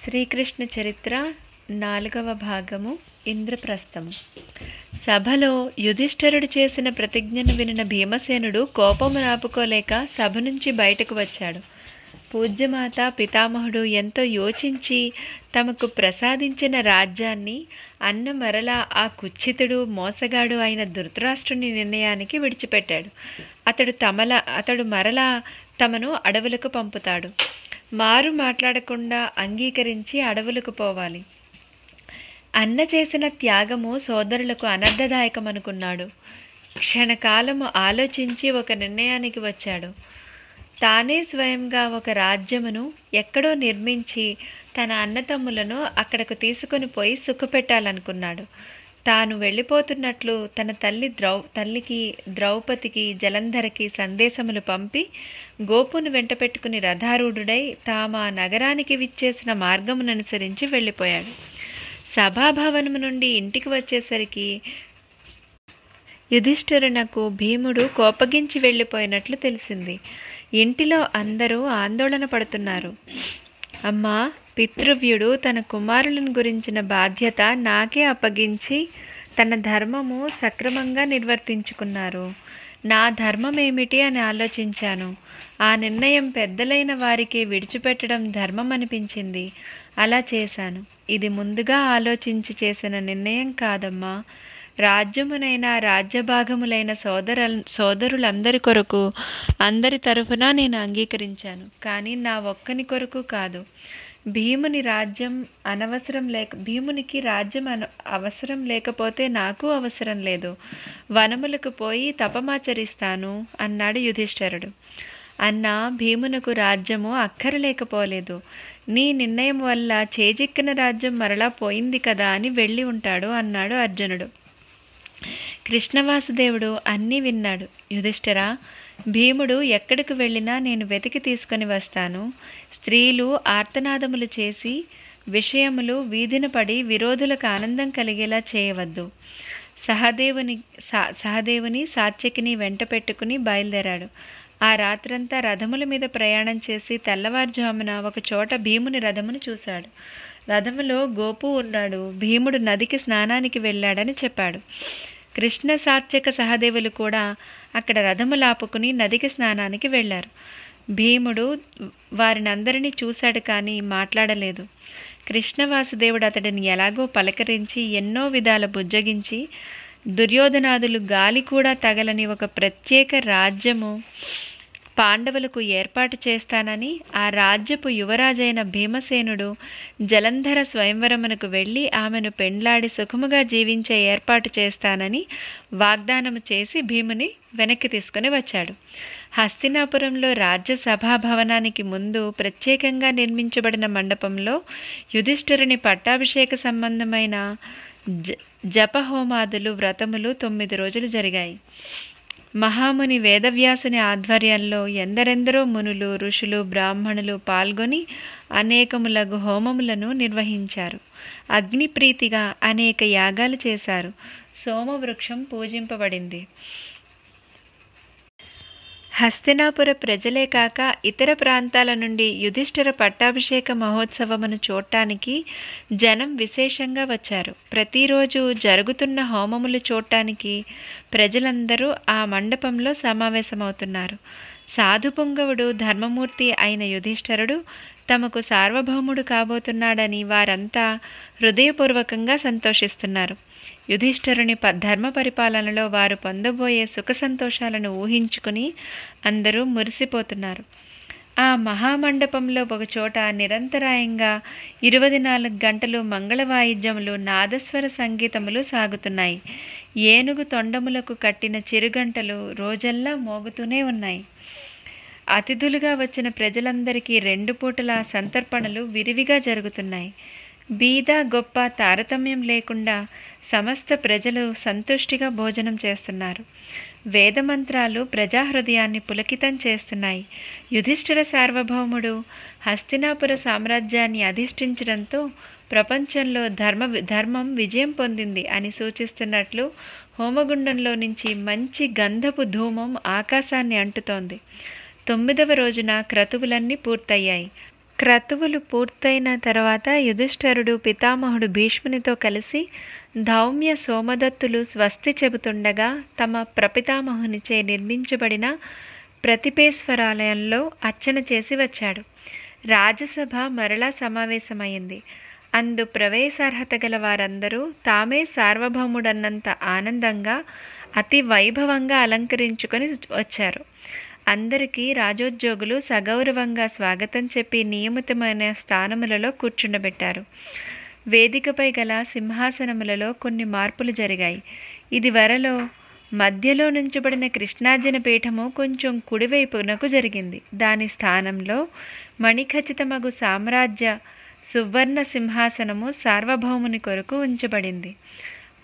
శ్రీకృష్ణ చరిత్ర నాలుగవ భాగము ఇంద్రప్రస్థము సభలో యుధిష్ఠరుడు చేసిన ప్రతిజ్ఞను వినిన భీమసేనుడు కోపం రాపుకోలేక సభ నుంచి బయటకు వచ్చాడు పూజ్యమాత పితామహుడు ఎంతో యోచించి తమకు ప్రసాదించిన రాజ్యాన్ని అన్న మరలా ఆ కుచ్చితుడు మోసగాడు అయిన ధృతరాష్ట్రుని నిర్ణయానికి విడిచిపెట్టాడు అతడు తమల అతడు మరలా తమను అడవులకు పంపుతాడు మారు మాట్లాడకుండా అంగీకరించి అడవులకు పోవాలి అన్న చేసిన త్యాగము సోదరులకు అనర్థదాయకమనుకున్నాడు క్షణకాలము ఆలోచించి ఒక నిర్ణయానికి వచ్చాడు తానే స్వయంగా ఒక రాజ్యమును ఎక్కడో నిర్మించి తన అన్నతమ్ములను అక్కడకు తీసుకొని పోయి సుఖపెట్టాలనుకున్నాడు తాను వెళ్ళిపోతున్నట్లు తన తల్లి ద్రౌ తల్లికి ద్రౌపదికి జలంధరకి సందేశములు పంపి గోపును వెంట పెట్టుకుని రథారూఢుడై తామ నగరానికి విచ్చేసిన మార్గముననుసరించి వెళ్ళిపోయాడు సభాభవనము నుండి ఇంటికి వచ్చేసరికి యుధిష్ఠిరునకు భీముడు కోపగించి వెళ్ళిపోయినట్లు తెలిసింది ఇంటిలో అందరూ ఆందోళన పడుతున్నారు అమ్మా పితృవ్యుడు తన కుమారులను గురించిన బాధ్యత నాకే అప్పగించి తన ధర్మము సక్రమంగా నిర్వర్తించుకున్నారు నా ధర్మం ఏమిటి అని ఆలోచించాను ఆ నిర్ణయం పెద్దలైన వారికి విడిచిపెట్టడం ధర్మం అనిపించింది అలా చేశాను ఇది ముందుగా ఆలోచించి చేసిన నిర్ణయం కాదమ్మా రాజ్యమునైన రాజ్యభాగములైన సోదర సోదరులందరి కొరకు అందరి తరఫున నేను అంగీకరించాను కానీ నా ఒక్కని కొరకు కాదు భీముని రాజ్యం అనవసరం లేక భీమునికి రాజ్యం అన అవసరం లేకపోతే నాకు అవసరం లేదు వనములకు పోయి తపమాచరిస్తాను అన్నాడు యుధిష్ఠరుడు అన్న భీమునకు రాజ్యము అక్కరలేకపోలేదు నీ నిర్ణయం వల్ల చేజిక్కిన రాజ్యం మరలా పోయింది కదా అని వెళ్ళి ఉంటాడు అన్నాడు అర్జునుడు కృష్ణవాసుదేవుడు అన్నీ విన్నాడు యుధిష్ఠరా భీముడు ఎక్కడికి వెళ్ళినా నేను వెతికి తీసుకుని వస్తాను స్త్రీలు ఆర్తనాదములు చేసి విషయములు వీధిన పడి విరోధులకు ఆనందం కలిగేలా చేయవద్దు సహదేవుని సహదేవుని సాత్యకిని వెంట పెట్టుకుని బయలుదేరాడు ఆ రాత్రంతా రథముల మీద ప్రయాణం చేసి తెల్లవారుజామున ఒక చోట భీముని రథమును చూశాడు రథములో గోపు ఉన్నాడు భీముడు నదికి స్నానానికి వెళ్ళాడని చెప్పాడు కృష్ణ సాత్యక సహదేవులు కూడా అక్కడ రథము లాపుకుని నదికి స్నానానికి వెళ్ళారు భీముడు అందరినీ చూశాడు కానీ మాట్లాడలేదు కృష్ణవాసుదేవుడు అతడిని ఎలాగో పలకరించి ఎన్నో విధాల బుజ్జగించి దుర్యోధనాదులు గాలి కూడా తగలని ఒక ప్రత్యేక రాజ్యము పాండవులకు ఏర్పాటు చేస్తానని ఆ రాజ్యపు యువరాజైన భీమసేనుడు జలంధర స్వయంవరమునకు వెళ్ళి ఆమెను పెండ్లాడి సుఖముగా జీవించే ఏర్పాటు చేస్తానని వాగ్దానము చేసి భీముని వెనక్కి తీసుకుని వచ్చాడు హస్తినాపురంలో రాజ్యసభా భవనానికి ముందు ప్రత్యేకంగా నిర్మించబడిన మండపంలో యుధిష్ఠిరుని పట్టాభిషేక సంబంధమైన జ జపహోమాదులు వ్రతములు తొమ్మిది రోజులు జరిగాయి మహాముని వేదవ్యాసుని ఆధ్వర్యంలో ఎందరెందరో మునులు ఋషులు బ్రాహ్మణులు పాల్గొని అనేకములగు హోమములను నిర్వహించారు అగ్నిప్రీతిగా అనేక యాగాలు చేశారు సోమవృక్షం పూజింపబడింది హస్తినాపుర ప్రజలే కాక ఇతర ప్రాంతాల నుండి యుధిష్ఠిర పట్టాభిషేక మహోత్సవమును చూడటానికి జనం విశేషంగా వచ్చారు ప్రతిరోజు జరుగుతున్న హోమములు చూడటానికి ప్రజలందరూ ఆ మండపంలో సమావేశమవుతున్నారు సాధు పుంగవుడు ధర్మమూర్తి అయిన యుధిష్ఠరుడు తమకు సార్వభౌముడు కాబోతున్నాడని వారంతా హృదయపూర్వకంగా సంతోషిస్తున్నారు యుధిష్ఠరుని ధర్మ పరిపాలనలో వారు పొందబోయే సుఖ సంతోషాలను ఊహించుకుని అందరూ మురిసిపోతున్నారు ఆ మహామండపంలో ఒకచోట నిరంతరాయంగా ఇరవై నాలుగు గంటలు మంగళ వాయిద్యములు నాదస్వర సంగీతములు సాగుతున్నాయి ఏనుగు తొండములకు కట్టిన చిరుగంటలు రోజల్లా మోగుతూనే ఉన్నాయి అతిథులుగా వచ్చిన ప్రజలందరికీ రెండు పూటల సంతర్పణలు విరివిగా జరుగుతున్నాయి బీద గొప్ప తారతమ్యం లేకుండా సమస్త ప్రజలు సంతుష్టిగా భోజనం చేస్తున్నారు వేదమంత్రాలు ప్రజాహృదయాన్ని పులకితం చేస్తున్నాయి యుధిష్ఠిర సార్వభౌముడు హస్తినాపుర సామ్రాజ్యాన్ని అధిష్ఠించడంతో ప్రపంచంలో ధర్మ ధర్మం విజయం పొందింది అని సూచిస్తున్నట్లు హోమగుండంలో నుంచి మంచి గంధపు ధూమం ఆకాశాన్ని అంటుతోంది తొమ్మిదవ రోజున క్రతువులన్నీ పూర్తయ్యాయి క్రతువులు పూర్తయిన తర్వాత యుధిష్ఠరుడు పితామహుడు భీష్మునితో కలిసి ధౌమ్య సోమదత్తులు స్వస్తి చెబుతుండగా తమ ప్రపితామహునిచే నిర్మించబడిన ప్రతిపేశ్వరాలయంలో అర్చన చేసి వచ్చాడు రాజసభ మరలా సమావేశమైంది అందు ప్రవేశార్హత గల వారందరూ తామే సార్వభౌముడన్నంత ఆనందంగా అతి వైభవంగా అలంకరించుకొని వచ్చారు అందరికీ రాజోద్యోగులు సగౌరవంగా స్వాగతం చెప్పి నియమితమైన స్థానములలో కూర్చుండబెట్టారు వేదికపై గల సింహాసనములలో కొన్ని మార్పులు జరిగాయి ఇది వరలో మధ్యలో నుంచబడిన కృష్ణార్జున పీఠము కొంచెం కుడివైపునకు జరిగింది దాని స్థానంలో మణిఖచితమగు సామ్రాజ్య సువర్ణ సింహాసనము సార్వభౌముని కొరకు ఉంచబడింది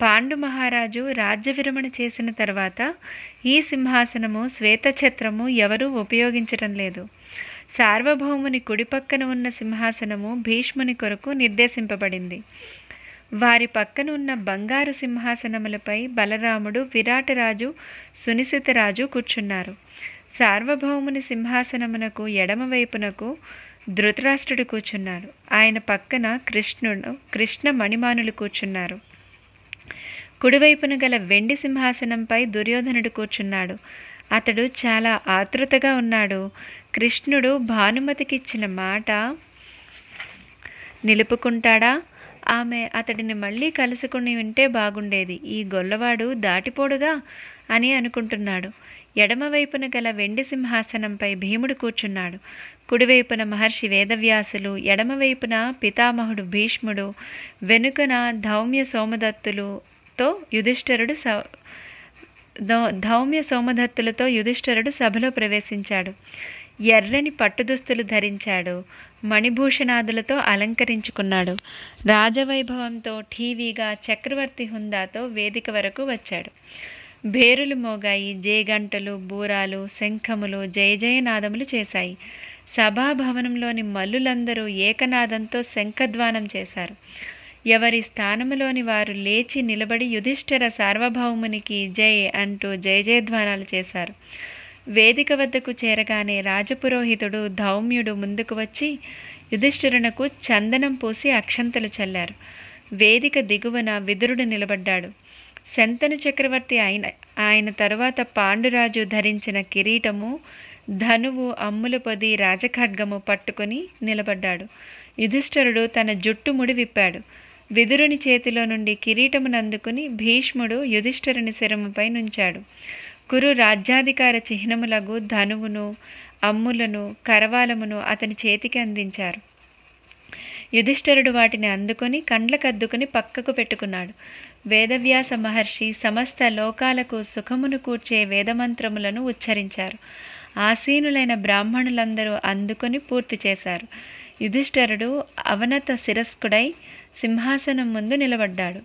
పాండు మహారాజు రాజ్య విరమణ చేసిన తర్వాత ఈ సింహాసనము శ్వేతఛత్రము ఎవరూ ఉపయోగించటం లేదు సార్వభౌముని కుడిపక్కన ఉన్న సింహాసనము భీష్ముని కొరకు నిర్దేశింపబడింది వారి పక్కన ఉన్న బంగారు సింహాసనములపై బలరాముడు విరాటరాజు సునిశితరాజు కూర్చున్నారు సార్వభౌముని సింహాసనమునకు ఎడమవైపునకు ధృతరాష్ట్రుడు కూర్చున్నారు ఆయన పక్కన కృష్ణుడు కృష్ణ మణిమానులు కూర్చున్నారు కుడివైపున గల వెండి సింహాసనంపై దుర్యోధనుడు కూర్చున్నాడు అతడు చాలా ఆతృతగా ఉన్నాడు కృష్ణుడు భానుమతికిచ్చిన మాట నిలుపుకుంటాడా ఆమె అతడిని మళ్ళీ కలుసుకుని ఉంటే బాగుండేది ఈ గొల్లవాడు దాటిపోడుగా అని అనుకుంటున్నాడు ఎడమవైపున గల వెండి సింహాసనంపై భీముడు కూర్చున్నాడు కుడివైపున మహర్షి వేదవ్యాసులు ఎడమవైపున పితామహుడు భీష్ముడు వెనుకన ధౌమ్య సోమదత్తులు తో యుధిష్ఠరుడు ధౌమ్య సోమదత్తులతో యుధిష్ఠరుడు సభలో ప్రవేశించాడు ఎర్రని పట్టుదుస్తులు ధరించాడు మణిభూషణాదులతో అలంకరించుకున్నాడు రాజవైభవంతో ఠీవీగా చక్రవర్తి హుందాతో వేదిక వరకు వచ్చాడు భేరులు మోగాయి జేగంటలు బూరాలు శంఖములు జయజయనాదములు చేశాయి సభాభవనంలోని మల్లులందరూ ఏకనాదంతో శంఖధ్వానం చేశారు ఎవరి స్థానములోని వారు లేచి నిలబడి యుధిష్ఠిర సార్వభౌమునికి జై అంటూ జయ జయధ్వానాలు చేశారు వేదిక వద్దకు చేరగానే రాజపురోహితుడు ధౌమ్యుడు ముందుకు వచ్చి యుధిష్ఠిరునకు చందనం పూసి అక్షంతలు చల్లారు వేదిక దిగువన విదురుడు నిలబడ్డాడు శంతను చక్రవర్తి ఆయన ఆయన తరువాత పాండురాజు ధరించిన కిరీటము ధనువు అమ్ముల పొది రాజఖడ్గము పట్టుకొని నిలబడ్డాడు యుధిష్ఠరుడు తన జుట్టు ముడి విప్పాడు విదురుని చేతిలో నుండి కిరీటమునందుకుని భీష్ముడు యుధిష్ఠరుని శిరముపై నుంచాడు కురు రాజ్యాధికార చిహ్నములగు ధనువును అమ్ములను కరవాలమును అతని చేతికి అందించారు యుధిష్ఠరుడు వాటిని అందుకొని కండ్లకద్దుకుని పక్కకు పెట్టుకున్నాడు వేదవ్యాస మహర్షి సమస్త లోకాలకు సుఖమును కూర్చే వేదమంత్రములను ఉచ్చరించారు ఆసీనులైన బ్రాహ్మణులందరూ అందుకొని పూర్తి చేశారు యుధిష్ఠరుడు అవనత శిరస్కుడై సింహాసనం ముందు నిలబడ్డాడు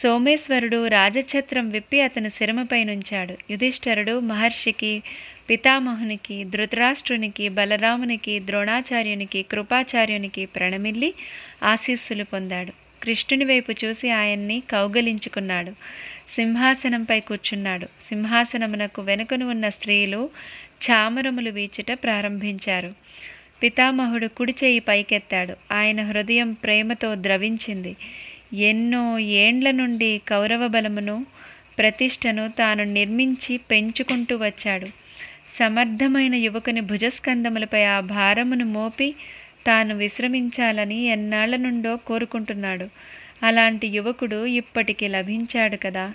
సోమేశ్వరుడు రాజఛత్రం విప్పి అతని శిరమపై నుంచాడు యుధిష్ఠరుడు మహర్షికి పితామహునికి ధృతరాష్ట్రునికి బలరామునికి ద్రోణాచార్యునికి కృపాచార్యునికి ప్రణమిల్లి ఆశీస్సులు పొందాడు కృష్ణుని వైపు చూసి ఆయన్ని కౌగలించుకున్నాడు సింహాసనంపై కూర్చున్నాడు సింహాసనమునకు వెనుకను ఉన్న స్త్రీలు చామరములు వీచుట ప్రారంభించారు పితామహుడు కుడి చేయి పైకెత్తాడు ఆయన హృదయం ప్రేమతో ద్రవించింది ఎన్నో ఏండ్ల నుండి కౌరవ బలమును ప్రతిష్టను తాను నిర్మించి పెంచుకుంటూ వచ్చాడు సమర్థమైన యువకుని భుజస్కంధములపై ఆ భారమును మోపి తాను విశ్రమించాలని ఎన్నాళ్ల నుండో కోరుకుంటున్నాడు అలాంటి యువకుడు ఇప్పటికి లభించాడు కదా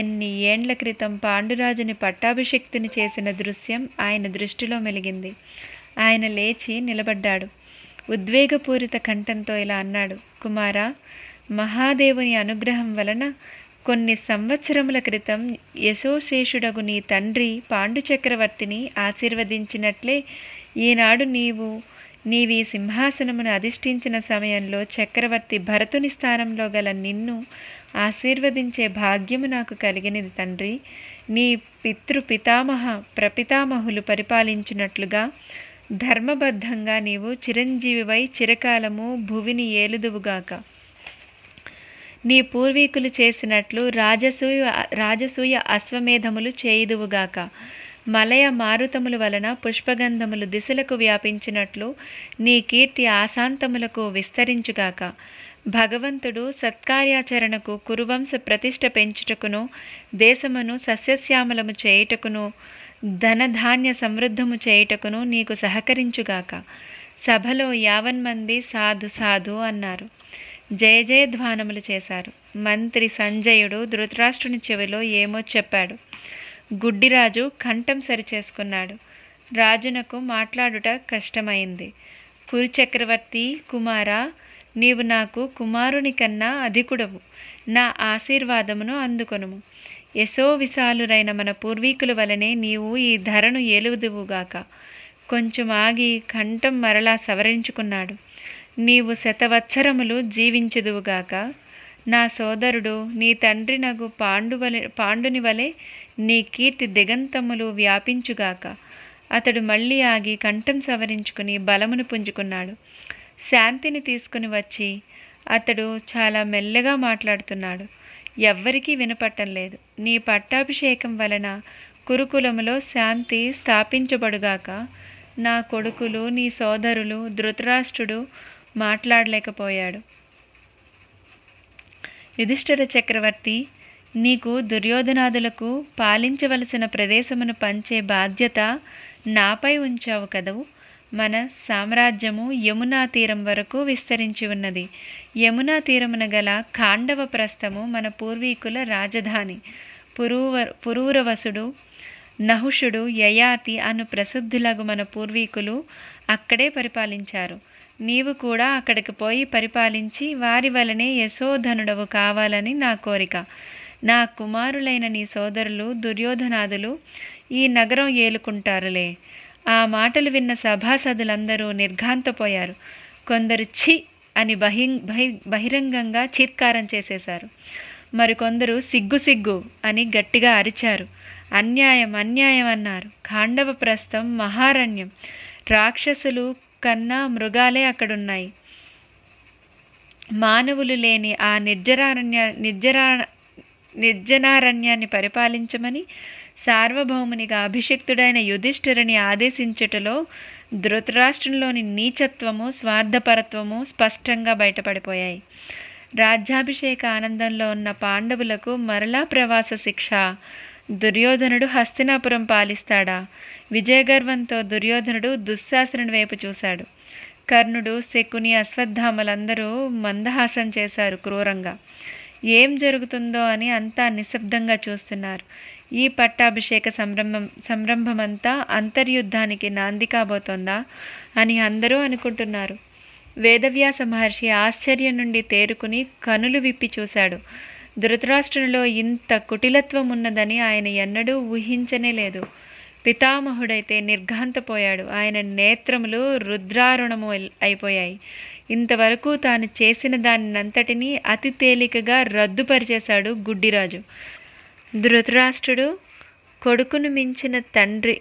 ఎన్ని ఏండ్ల క్రితం పాండురాజుని పట్టాభిషక్తిని చేసిన దృశ్యం ఆయన దృష్టిలో మెలిగింది ఆయన లేచి నిలబడ్డాడు ఉద్వేగపూరిత కంఠంతో ఇలా అన్నాడు కుమారా మహాదేవుని అనుగ్రహం వలన కొన్ని సంవత్సరముల క్రితం యశోశేషుడగు నీ తండ్రి పాండు చక్రవర్తిని ఆశీర్వదించినట్లే ఈనాడు నీవు నీవి సింహాసనమును అధిష్ఠించిన సమయంలో చక్రవర్తి భరతుని స్థానంలో గల నిన్ను ఆశీర్వదించే భాగ్యము నాకు కలిగినది తండ్రి నీ పితృ పితామహ ప్రపితామహులు పరిపాలించినట్లుగా ధర్మబద్ధంగా నీవు చిరంజీవివై చిరకాలము భువిని ఏలుదువుగాక నీ పూర్వీకులు చేసినట్లు రాజసూయ రాజసూయ అశ్వమేధములు చేయుదువుగాక మలయ మారుతముల వలన పుష్పగంధములు దిశలకు వ్యాపించినట్లు నీ కీర్తి ఆశాంతములకు విస్తరించుగాక భగవంతుడు సత్కార్యాచరణకు కురువంశ ప్రతిష్ట పెంచుటకును దేశమును సస్యశ్యామలము చేయుటకును ధనధాన్య సమృద్ధము చేయుటకును నీకు సహకరించుగాక సభలో యావన్మంది సాధు సాధు అన్నారు జయ ధ్వానములు చేశారు మంత్రి సంజయుడు ధృతరాష్ట్రుని చెవిలో ఏమో చెప్పాడు గుడ్డిరాజు కంఠం సరిచేసుకున్నాడు రాజునకు మాట్లాడుట కష్టమైంది కురుచక్రవర్తి కుమార నీవు నాకు కుమారుని కన్నా అధికుడవు నా ఆశీర్వాదమును అందుకొనుము యశోవిశాలురైన మన పూర్వీకుల వలనే నీవు ఈ ధరను ఏలుదువుగాక కొంచెం ఆగి కంఠం మరలా సవరించుకున్నాడు నీవు శతవత్సరములు జీవించదువుగాక నా సోదరుడు నీ తండ్రి నగు పాండువలె పాండుని వలె నీ కీర్తి దిగంతములు వ్యాపించుగాక అతడు మళ్ళీ ఆగి కంఠం సవరించుకుని బలమును పుంజుకున్నాడు శాంతిని తీసుకుని వచ్చి అతడు చాలా మెల్లగా మాట్లాడుతున్నాడు ఎవ్వరికీ వినపట్టం లేదు నీ పట్టాభిషేకం వలన కురుకులములో శాంతి స్థాపించబడుగాక నా కొడుకులు నీ సోదరులు ధృతరాష్ట్రుడు మాట్లాడలేకపోయాడు యుధిష్ఠిర చక్రవర్తి నీకు దుర్యోధనాదులకు పాలించవలసిన ప్రదేశమును పంచే బాధ్యత నాపై ఉంచావు కదవు మన సామ్రాజ్యము యమునా తీరం వరకు విస్తరించి ఉన్నది యమునా తీరమున గల ఖాండవ ప్రస్థము మన పూర్వీకుల రాజధాని పురూవ పురూరవసుడు నహుషుడు యయాతి అను ప్రసిద్ధులకు మన పూర్వీకులు అక్కడే పరిపాలించారు నీవు కూడా అక్కడికి పోయి పరిపాలించి వారి వలనే యశోధనుడవు కావాలని నా కోరిక నా కుమారులైన నీ సోదరులు దుర్యోధనాదులు ఈ నగరం ఏలుకుంటారులే ఆ మాటలు విన్న సభాసదులందరూ నిర్ఘాంతపోయారు కొందరు ఛీ అని బహి బహిరంగంగా చీత్కారం చేసేశారు మరికొందరు సిగ్గు సిగ్గు అని గట్టిగా అరిచారు అన్యాయం అన్యాయం అన్నారు ఖాండవ ప్రస్థం మహారణ్యం రాక్షసులు కన్నా మృగాలే అక్కడున్నాయి మానవులు లేని ఆ నిర్జరారణ్య నిర్జరా నిర్జనారణ్యాన్ని పరిపాలించమని సార్వభౌమునిగా అభిషిక్తుడైన యుధిష్ఠిరని ఆదేశించటలో ధృతరాష్ట్రంలోని నీచత్వము స్వార్థపరత్వము స్పష్టంగా బయటపడిపోయాయి రాజ్యాభిషేక ఆనందంలో ఉన్న పాండవులకు మరలా ప్రవాస శిక్ష దుర్యోధనుడు హస్తినాపురం పాలిస్తాడా విజయగర్వంతో దుర్యోధనుడు దుశ్శాసనుడి వైపు చూశాడు కర్ణుడు శకుని అశ్వత్థామలందరూ మందహాసం చేశారు క్రూరంగా ఏం జరుగుతుందో అని అంతా నిశ్శబ్దంగా చూస్తున్నారు ఈ పట్టాభిషేక సంరంభం సంరంభమంతా అంతర్యుద్ధానికి నాంది కాబోతోందా అని అందరూ అనుకుంటున్నారు వేదవ్యాస మహర్షి ఆశ్చర్యం నుండి తేరుకుని కనులు విప్పి చూశాడు ధృతరాష్ట్రంలో ఇంత కుటిలత్వం ఉన్నదని ఆయన ఎన్నడూ ఊహించనే లేదు పితామహుడైతే నిర్ఘాంతపోయాడు ఆయన నేత్రములు రుద్రారుణము అయిపోయాయి ఇంతవరకు తాను చేసిన దానినంతటినీ అతి తేలికగా రద్దుపరిచేశాడు గుడ్డిరాజు ధృతరాష్ట్రుడు కొడుకును మించిన తండ్రి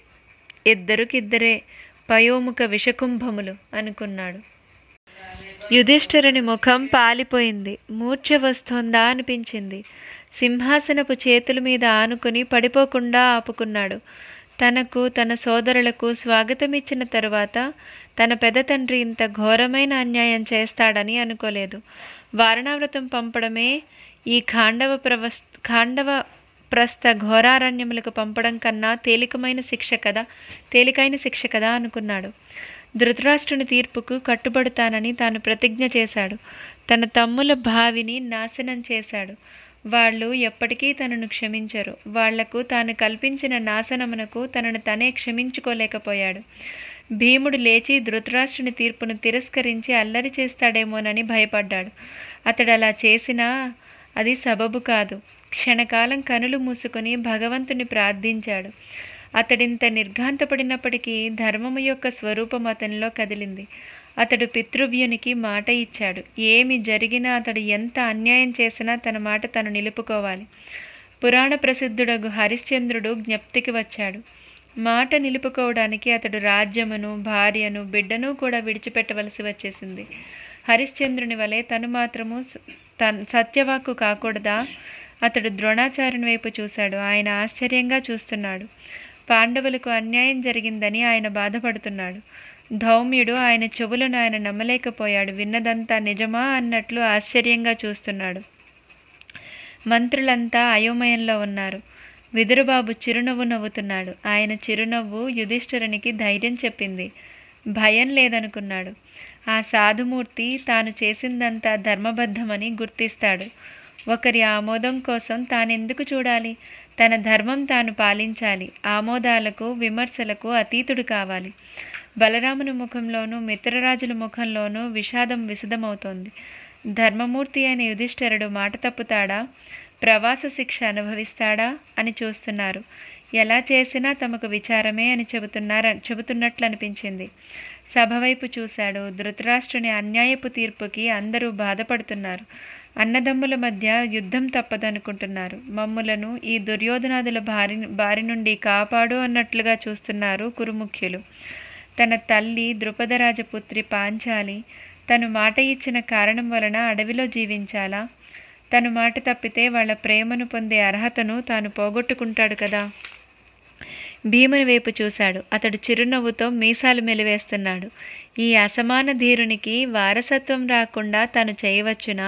ఇద్దరికిద్దరే పయోముఖ విషకుంభములు అనుకున్నాడు యుధిష్ఠిరుని ముఖం పాలిపోయింది మూర్ఛ వస్తోందా అనిపించింది సింహాసనపు చేతుల మీద ఆనుకుని పడిపోకుండా ఆపుకున్నాడు తనకు తన సోదరులకు స్వాగతమిచ్చిన తరువాత తన పెద్ద తండ్రి ఇంత ఘోరమైన అన్యాయం చేస్తాడని అనుకోలేదు వారణావ్రతం పంపడమే ఈ ఖాండవ ప్రవస్ ఖాండవ ప్రస్త ఘోరారణ్యములకు పంపడం కన్నా తేలికమైన శిక్ష కదా తేలికైన శిక్ష కదా అనుకున్నాడు ధృతరాష్ట్రుని తీర్పుకు కట్టుబడుతానని తాను ప్రతిజ్ఞ చేశాడు తన తమ్ముల భావిని నాశనం చేశాడు వాళ్ళు ఎప్పటికీ తనను క్షమించరు వాళ్లకు తాను కల్పించిన నాశనమునకు తనను తనే క్షమించుకోలేకపోయాడు భీముడు లేచి ధృతరాష్ట్రుని తీర్పును తిరస్కరించి అల్లరి చేస్తాడేమోనని భయపడ్డాడు అతడు అలా చేసినా అది సబబు కాదు క్షణకాలం కనులు మూసుకొని భగవంతుని ప్రార్థించాడు అతడింత నిర్ఘాంతపడినప్పటికీ ధర్మము యొక్క స్వరూపం అతనిలో కదిలింది అతడు పితృవ్యునికి మాట ఇచ్చాడు ఏమి జరిగినా అతడు ఎంత అన్యాయం చేసినా తన మాట తను నిలుపుకోవాలి పురాణ ప్రసిద్ధుడగు హరిశ్చంద్రుడు జ్ఞప్తికి వచ్చాడు మాట నిలుపుకోవడానికి అతడు రాజ్యమును భార్యను బిడ్డను కూడా విడిచిపెట్టవలసి వచ్చేసింది హరిశ్చంద్రుని వలె తను మాత్రము సత్యవాక్కు కాకూడదా అతడు ద్రోణాచార్యుని వైపు చూశాడు ఆయన ఆశ్చర్యంగా చూస్తున్నాడు పాండవులకు అన్యాయం జరిగిందని ఆయన బాధపడుతున్నాడు ధౌమ్యుడు ఆయన చెవులను ఆయన నమ్మలేకపోయాడు విన్నదంతా నిజమా అన్నట్లు ఆశ్చర్యంగా చూస్తున్నాడు మంత్రులంతా అయోమయంలో ఉన్నారు విదురుబాబు చిరునవ్వు నవ్వుతున్నాడు ఆయన చిరునవ్వు యుధిష్ఠరునికి ధైర్యం చెప్పింది భయం లేదనుకున్నాడు ఆ సాధుమూర్తి తాను చేసిందంతా ధర్మబద్ధమని గుర్తిస్తాడు ఒకరి ఆమోదం కోసం తానెందుకు చూడాలి తన ధర్మం తాను పాలించాలి ఆమోదాలకు విమర్శలకు అతీతుడు కావాలి బలరాముని ముఖంలోనూ మిత్రరాజుల ముఖంలోనూ విషాదం విశదమవుతోంది ధర్మమూర్తి అయిన యుధిష్ఠరుడు మాట తప్పుతాడా ప్రవాస శిక్ష అనుభవిస్తాడా అని చూస్తున్నారు ఎలా చేసినా తమకు విచారమే అని చెబుతున్నార చెబుతున్నట్లు అనిపించింది సభ వైపు చూశాడు ధృతరాష్ట్రుని అన్యాయపు తీర్పుకి అందరూ బాధపడుతున్నారు అన్నదమ్ముల మధ్య యుద్ధం తప్పదనుకుంటున్నారు మమ్ములను ఈ దుర్యోధనాదుల బారి బారి నుండి కాపాడు అన్నట్లుగా చూస్తున్నారు కురుముఖ్యులు తన తల్లి ద్రుపదరాజపుత్రి పాంచాలి తను మాట ఇచ్చిన కారణం వలన అడవిలో జీవించాలా తను మాట తప్పితే వాళ్ళ ప్రేమను పొందే అర్హతను తాను పోగొట్టుకుంటాడు కదా భీముని వైపు చూశాడు అతడు చిరునవ్వుతో మీసాలు మెలివేస్తున్నాడు ఈ అసమాన ధీరునికి వారసత్వం రాకుండా తను చేయవచ్చునా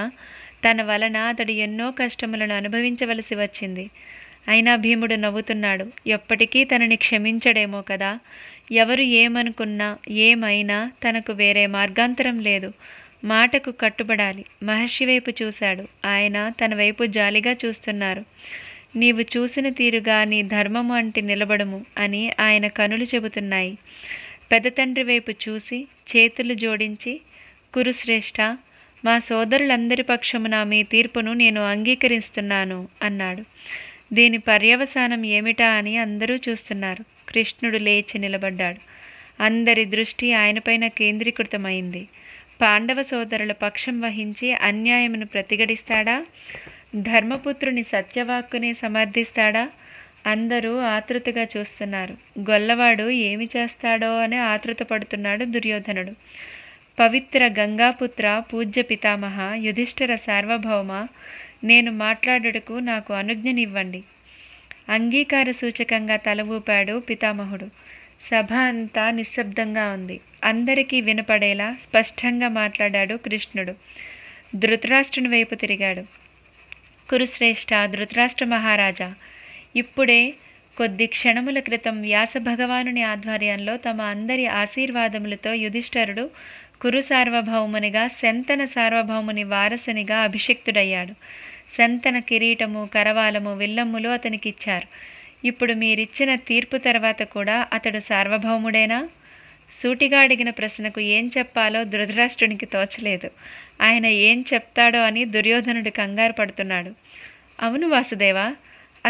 తన వలన అతడు ఎన్నో కష్టములను అనుభవించవలసి వచ్చింది అయినా భీముడు నవ్వుతున్నాడు ఎప్పటికీ తనని క్షమించడేమో కదా ఎవరు ఏమనుకున్నా ఏమైనా తనకు వేరే మార్గాంతరం లేదు మాటకు కట్టుబడాలి మహర్షి వైపు చూశాడు ఆయన తన వైపు జాలిగా చూస్తున్నారు నీవు చూసిన తీరుగా నీ ధర్మము అంటే నిలబడము అని ఆయన కనులు చెబుతున్నాయి పెద్ద తండ్రి వైపు చూసి చేతులు జోడించి కురుశ్రేష్ఠ మా సోదరులందరి పక్షమున మీ తీర్పును నేను అంగీకరిస్తున్నాను అన్నాడు దీని పర్యవసానం ఏమిటా అని అందరూ చూస్తున్నారు కృష్ణుడు లేచి నిలబడ్డాడు అందరి దృష్టి ఆయనపైన కేంద్రీకృతమైంది పాండవ సోదరుల పక్షం వహించి అన్యాయమును ప్రతిఘటిస్తాడా ధర్మపుత్రుని సత్యవాక్కునే సమర్థిస్తాడా అందరూ ఆతృతగా చూస్తున్నారు గొల్లవాడు ఏమి చేస్తాడో అని ఆతృత పడుతున్నాడు దుర్యోధనుడు పవిత్ర గంగాపుత్ర పూజ్య పితామహ యుధిష్ఠిర సార్వభౌమ నేను మాట్లాడుటకు నాకు అనుజ్ఞనివ్వండి అంగీకార సూచకంగా తల ఊపాడు పితామహుడు సభ అంతా నిశ్శబ్దంగా ఉంది అందరికీ వినపడేలా స్పష్టంగా మాట్లాడాడు కృష్ణుడు ధృతరాష్ట్రుని వైపు తిరిగాడు కురుశ్రేష్ఠ ధృతరాష్ట్ర మహారాజా ఇప్పుడే కొద్ది క్షణముల క్రితం వ్యాస భగవానుని ఆధ్వర్యంలో తమ అందరి ఆశీర్వాదములతో యుధిష్ఠరుడు కురు సార్వభౌమునిగా శంతన సార్వభౌముని వారసునిగా అభిషిక్తుడయ్యాడు శంతన కిరీటము కరవాలము విల్లమ్ములు అతనికిచ్చారు ఇప్పుడు మీరిచ్చిన తీర్పు తర్వాత కూడా అతడు సార్వభౌముడేనా సూటిగా అడిగిన ప్రశ్నకు ఏం చెప్పాలో ధృతరాష్ట్రునికి తోచలేదు ఆయన ఏం చెప్తాడో అని దుర్యోధనుడు కంగారు పడుతున్నాడు అవును వాసుదేవా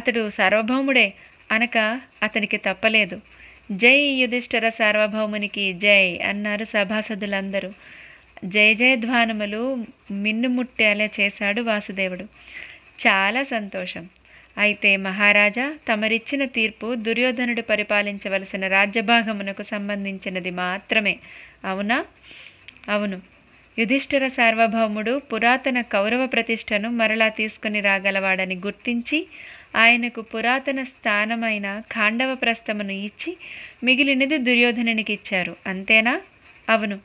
అతడు సార్వభౌముడే అనక అతనికి తప్పలేదు జై యుధిష్ఠర సార్వభౌమునికి జై అన్నారు సభాసదులందరూ జయ జయధ్వానములు మిన్నుముట్టేలా చేశాడు వాసుదేవుడు చాలా సంతోషం అయితే మహారాజా తమరిచ్చిన తీర్పు దుర్యోధనుడు పరిపాలించవలసిన రాజ్యభాగమునకు సంబంధించినది మాత్రమే అవునా అవును యుధిష్ఠిర సార్వభౌముడు పురాతన కౌరవ ప్రతిష్టను మరలా తీసుకుని రాగలవాడని గుర్తించి ఆయనకు పురాతన స్థానమైన ఖాండవ ప్రస్థమును ఇచ్చి మిగిలినది దుర్యోధనునికి ఇచ్చారు అంతేనా అవును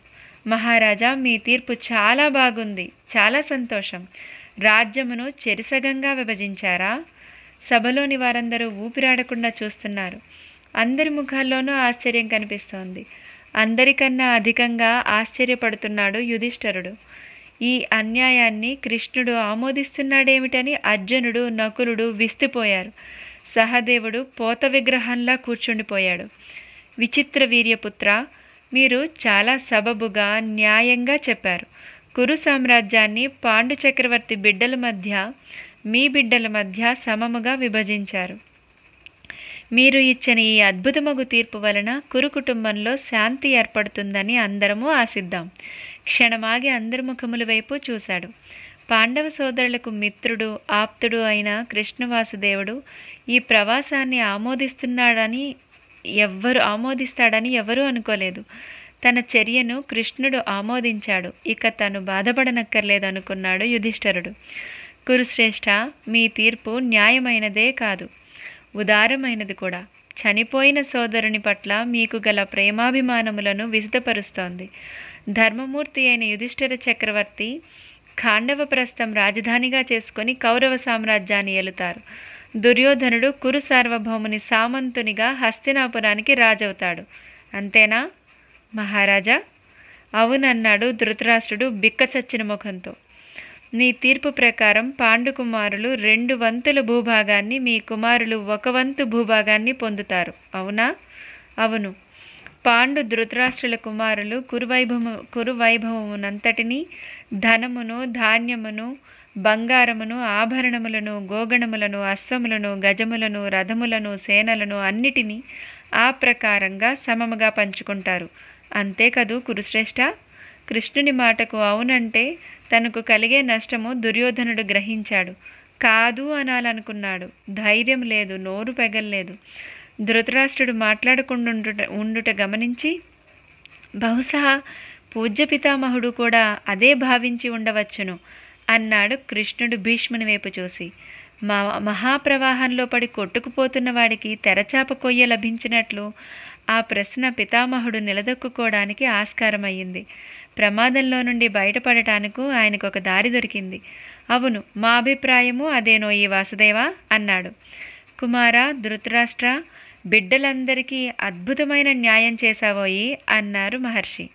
మహారాజా మీ తీర్పు చాలా బాగుంది చాలా సంతోషం రాజ్యమును చెరిసగంగా విభజించారా సభలోని వారందరూ ఊపిరాడకుండా చూస్తున్నారు అందరి ముఖాల్లోనూ ఆశ్చర్యం కనిపిస్తోంది అందరికన్నా అధికంగా ఆశ్చర్యపడుతున్నాడు యుధిష్ఠరుడు ఈ అన్యాయాన్ని కృష్ణుడు ఆమోదిస్తున్నాడేమిటని అర్జునుడు నకులుడు విస్తుపోయారు సహదేవుడు పోత విగ్రహంలా కూర్చుండిపోయాడు విచిత్ర వీర్యపుత్ర మీరు చాలా సబబుగా న్యాయంగా చెప్పారు కురు సామ్రాజ్యాన్ని పాండు చక్రవర్తి బిడ్డల మధ్య మీ బిడ్డల మధ్య సమముగా విభజించారు మీరు ఇచ్చిన ఈ అద్భుతమగు తీర్పు వలన కురు కుటుంబంలో శాంతి ఏర్పడుతుందని అందరము ఆశిద్దాం క్షణమాగి అందరి ముఖముల వైపు చూశాడు పాండవ సోదరులకు మిత్రుడు ఆప్తుడు అయిన కృష్ణవాసుదేవుడు ఈ ప్రవాసాన్ని ఆమోదిస్తున్నాడని ఎవ్వరు ఆమోదిస్తాడని ఎవరూ అనుకోలేదు తన చర్యను కృష్ణుడు ఆమోదించాడు ఇక తను బాధపడనక్కర్లేదు అనుకున్నాడు యుధిష్ఠరుడు కురుశ్రేష్ఠ మీ తీర్పు న్యాయమైనదే కాదు ఉదారమైనది కూడా చనిపోయిన సోదరుని పట్ల మీకు గల ప్రేమాభిమానములను విసిదపరుస్తోంది ధర్మమూర్తి అయిన యుధిష్ఠిర చక్రవర్తి ఖాండవ ప్రస్థం రాజధానిగా చేసుకొని కౌరవ సామ్రాజ్యాన్ని ఏలుతారు దుర్యోధనుడు కురు సార్వభౌముని సామంతునిగా హస్తినాపురానికి రాజవుతాడు అంతేనా మహారాజా అవునన్నాడు ధృతరాష్ట్రుడు బిక్కచచ్చిన ముఖంతో నీ తీర్పు ప్రకారం పాండుకుమారులు రెండు వంతుల భూభాగాన్ని మీ కుమారులు ఒక వంతు భూభాగాన్ని పొందుతారు అవునా అవును పాండు ధృతరాష్ట్రుల కుమారులు కురువైభవము కురువైభవమునంతటినీ ధనమును ధాన్యమును బంగారమును ఆభరణములను గోగణములను అశ్వములను గజములను రథములను సేనలను అన్నిటినీ ఆ ప్రకారంగా సమముగా పంచుకుంటారు అంతేకదు కురుశ్రేష్ఠ కృష్ణుని మాటకు అవునంటే తనకు కలిగే నష్టము దుర్యోధనుడు గ్రహించాడు కాదు అనాలనుకున్నాడు ధైర్యం లేదు నోరు పెగల్లేదు ధృతరాష్ట్రుడు మాట్లాడకుండా ఉండుట గమనించి బహుశా పూజ్య పితామహుడు కూడా అదే భావించి ఉండవచ్చును అన్నాడు కృష్ణుడు భీష్ముని వైపు చూసి మా మహాప్రవాహంలో పడి కొట్టుకుపోతున్న వాడికి తెరచాప కొయ్య లభించినట్లు ఆ ప్రశ్న పితామహుడు నిలదొక్కుకోవడానికి ఆస్కారమయ్యింది ప్రమాదంలో నుండి బయటపడటానికి ఆయనకు ఒక దారి దొరికింది అవును మా అభిప్రాయము అదేనో ఈ వాసుదేవా అన్నాడు కుమార ధృతరాష్ట్ర బిడ్డలందరికీ అద్భుతమైన న్యాయం చేశావోయి అన్నారు మహర్షి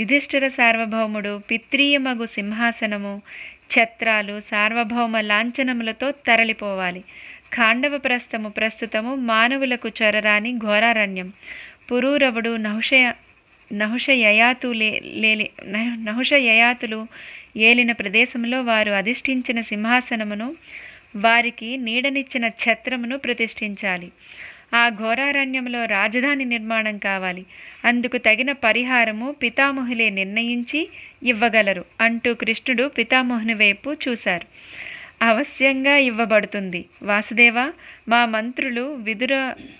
యుధిష్ఠిర సార్వభౌముడు పిత్రీయమగు సింహాసనము ఛత్రాలు సార్వభౌమ లాంఛనములతో తరలిపోవాలి ఖాండవ ప్రస్థము ప్రస్తుతము మానవులకు చొరరాని ఘోరారణ్యం పురూరవుడు నహుషయ నహుషయయాతులే లేలి నహుషయయాతులు ఏలిన ప్రదేశంలో వారు అధిష్ఠించిన సింహాసనమును వారికి నీడనిచ్చిన ఛత్రమును ప్రతిష్ఠించాలి ఆ ఘోరారణ్యంలో రాజధాని నిర్మాణం కావాలి అందుకు తగిన పరిహారము పితామహులే నిర్ణయించి ఇవ్వగలరు అంటూ కృష్ణుడు పితామోహుని వైపు చూశారు అవశ్యంగా ఇవ్వబడుతుంది వాసుదేవ మా మంత్రులు విదుర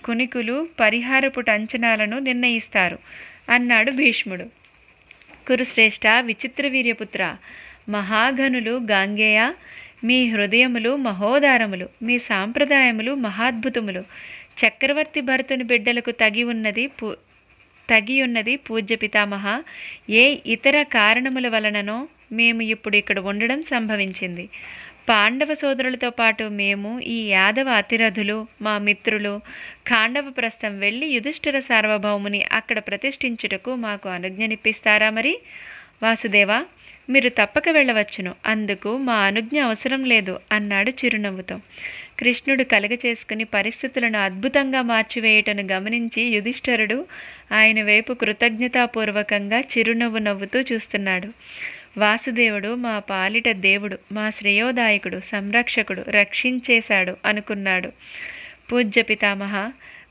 కునికులు పరిహారపుట అంచనాలను నిర్ణయిస్తారు అన్నాడు భీష్ముడు కురుశ్రేష్ఠ విచిత్ర వీర్యపుత్ర మహాఘనులు గాంగేయ మీ హృదయములు మహోదారములు మీ సాంప్రదాయములు మహాద్భుతములు చక్రవర్తి భరతుని బిడ్డలకు తగి ఉన్నది పూ తగి ఉన్నది పూజ్య పితామహ ఏ ఇతర కారణముల వలననో మేము ఇప్పుడు ఇక్కడ ఉండడం సంభవించింది పాండవ సోదరులతో పాటు మేము ఈ యాదవ అతిరథులు మా మిత్రులు ఖాండవ ప్రస్థం వెళ్ళి యుధిష్ఠిర సార్వభౌముని అక్కడ ప్రతిష్ఠించుటకు మాకు అనుజ్ఞనిప్పిస్తారా మరి వాసుదేవ మీరు తప్పక వెళ్ళవచ్చును అందుకు మా అనుజ్ఞ అవసరం లేదు అన్నాడు చిరునవ్వుతో కృష్ణుడు కలుగచేసుకుని పరిస్థితులను అద్భుతంగా మార్చివేయటను గమనించి యుధిష్ఠరుడు ఆయన వైపు కృతజ్ఞతాపూర్వకంగా చిరునవ్వు నవ్వుతూ చూస్తున్నాడు వాసుదేవుడు మా పాలిట దేవుడు మా శ్రేయోదాయకుడు సంరక్షకుడు రక్షించేశాడు అనుకున్నాడు పూజ్య పితామహ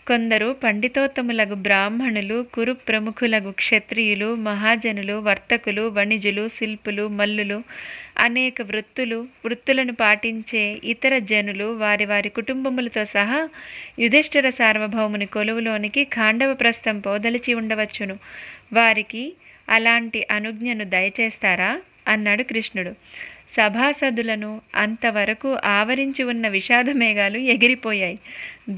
కొందరు పండితోత్తములగు బ్రాహ్మణులు కురు ప్రముఖులగు క్షత్రియులు మహాజనులు వర్తకులు వణిజులు శిల్పులు మల్లులు అనేక వృత్తులు వృత్తులను పాటించే ఇతర జనులు వారి వారి కుటుంబములతో సహా యుధిష్ఠిర సార్వభౌముని కొలువులోనికి ఖాండవ ప్రస్థం పోదలిచి ఉండవచ్చును వారికి అలాంటి అనుజ్ఞను దయచేస్తారా అన్నాడు కృష్ణుడు సభాసదులను అంతవరకు ఆవరించి ఉన్న విషాదమేఘాలు ఎగిరిపోయాయి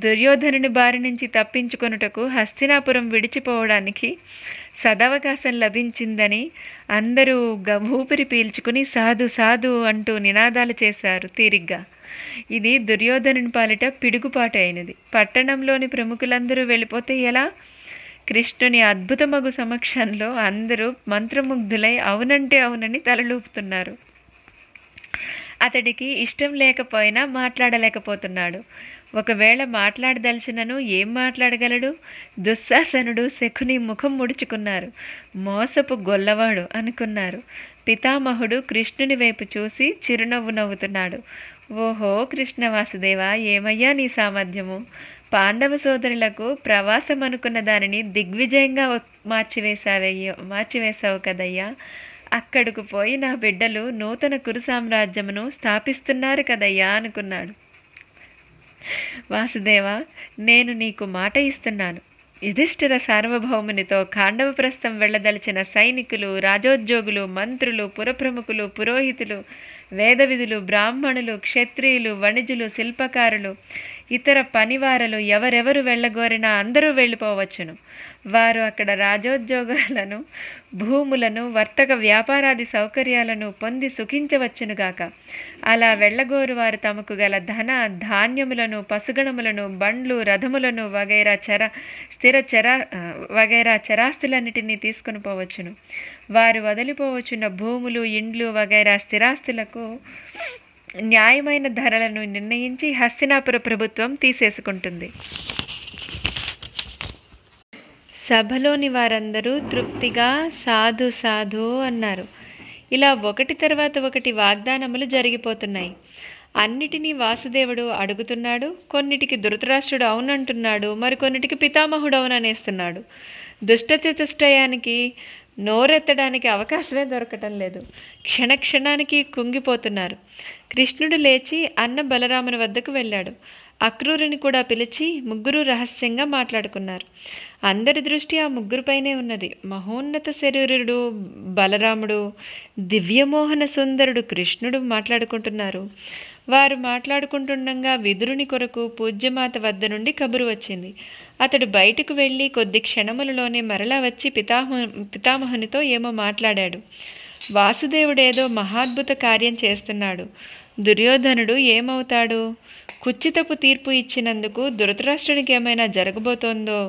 దుర్యోధనుని బారి నుంచి తప్పించుకొనుటకు హస్తినాపురం విడిచిపోవడానికి సదవకాశం లభించిందని అందరూ ఊపిరి పీల్చుకుని సాధు సాధు అంటూ నినాదాలు చేశారు తీరిగ్గా ఇది దుర్యోధనుని పాలిట పిడుగుపాటు అయినది పట్టణంలోని ప్రముఖులందరూ వెళ్ళిపోతే ఎలా కృష్ణుని అద్భుతమగు సమక్షంలో అందరూ మంత్రముగ్ధులై అవునంటే అవునని తలలూపుతున్నారు అతడికి ఇష్టం లేకపోయినా మాట్లాడలేకపోతున్నాడు ఒకవేళ మాట్లాడదలిచినను ఏం మాట్లాడగలడు దుశ్శాసనుడు శకుని ముఖం ముడుచుకున్నారు మోసపు గొల్లవాడు అనుకున్నారు పితామహుడు కృష్ణుని వైపు చూసి చిరునవ్వు నవ్వుతున్నాడు ఓహో వాసుదేవ ఏమయ్యా నీ సామర్థ్యము పాండవ సోదరులకు ప్రవాసం అనుకున్న దానిని దిగ్విజయంగా మార్చివేశావయ్యో మార్చివేశావు కదయ్యా అక్కడకు పోయి నా బిడ్డలు నూతన కురు సామ్రాజ్యమును స్థాపిస్తున్నారు కదయ్యా అనుకున్నాడు వాసుదేవ నేను నీకు మాట ఇస్తున్నాను యుధిష్ఠిర సార్వభౌమునితో ప్రస్థం వెళ్ళదలిచిన సైనికులు రాజోద్యోగులు మంత్రులు పురప్రముఖులు పురోహితులు వేదవిధులు బ్రాహ్మణులు క్షత్రియులు వణిజులు శిల్పకారులు ఇతర పనివారలు ఎవరెవరు వెళ్ళగోరినా అందరూ వెళ్ళిపోవచ్చును వారు అక్కడ రాజోద్యోగాలను భూములను వర్తక వ్యాపారాది సౌకర్యాలను పొంది సుఖించవచ్చునుగాక అలా వారు తమకు గల ధన ధాన్యములను పసుగణములను బండ్లు రథములను వగైరా చర స్థిర చరా వగైరా చరాస్తులన్నిటినీ తీసుకుని పోవచ్చును వారు వదిలిపోవచ్చున్న భూములు ఇండ్లు వగైరా స్థిరాస్తులకు న్యాయమైన ధరలను నిర్ణయించి హస్తినాపుర ప్రభుత్వం తీసేసుకుంటుంది సభలోని వారందరూ తృప్తిగా సాధు సాధు అన్నారు ఇలా ఒకటి తర్వాత ఒకటి వాగ్దానములు జరిగిపోతున్నాయి అన్నిటినీ వాసుదేవుడు అడుగుతున్నాడు కొన్నిటికి ధృతరాష్ట్రుడు అవునంటున్నాడు మరికొన్నిటికి పితామహుడు అవుననేస్తున్నాడు దుష్టచతుష్టయానికి నోరెత్తడానికి అవకాశమే దొరకటం లేదు క్షణక్షణానికి కుంగిపోతున్నారు కృష్ణుడు లేచి అన్న బలరాముని వద్దకు వెళ్ళాడు అక్రూరుని కూడా పిలిచి ముగ్గురు రహస్యంగా మాట్లాడుకున్నారు అందరి దృష్టి ఆ ముగ్గురుపైనే ఉన్నది మహోన్నత శరీరుడు బలరాముడు దివ్యమోహన సుందరుడు కృష్ణుడు మాట్లాడుకుంటున్నారు వారు మాట్లాడుకుంటుండగా విదురుని కొరకు పూజ్యమాత వద్ద నుండి కబురు వచ్చింది అతడు బయటకు వెళ్ళి కొద్ది క్షణములలోనే మరలా వచ్చి పితామ పితామహునితో ఏమో మాట్లాడాడు వాసుదేవుడేదో మహాద్భుత కార్యం చేస్తున్నాడు దుర్యోధనుడు ఏమవుతాడు కుచ్చితపు తీర్పు ఇచ్చినందుకు ధృతరాష్ట్రుడికి ఏమైనా జరగబోతోందో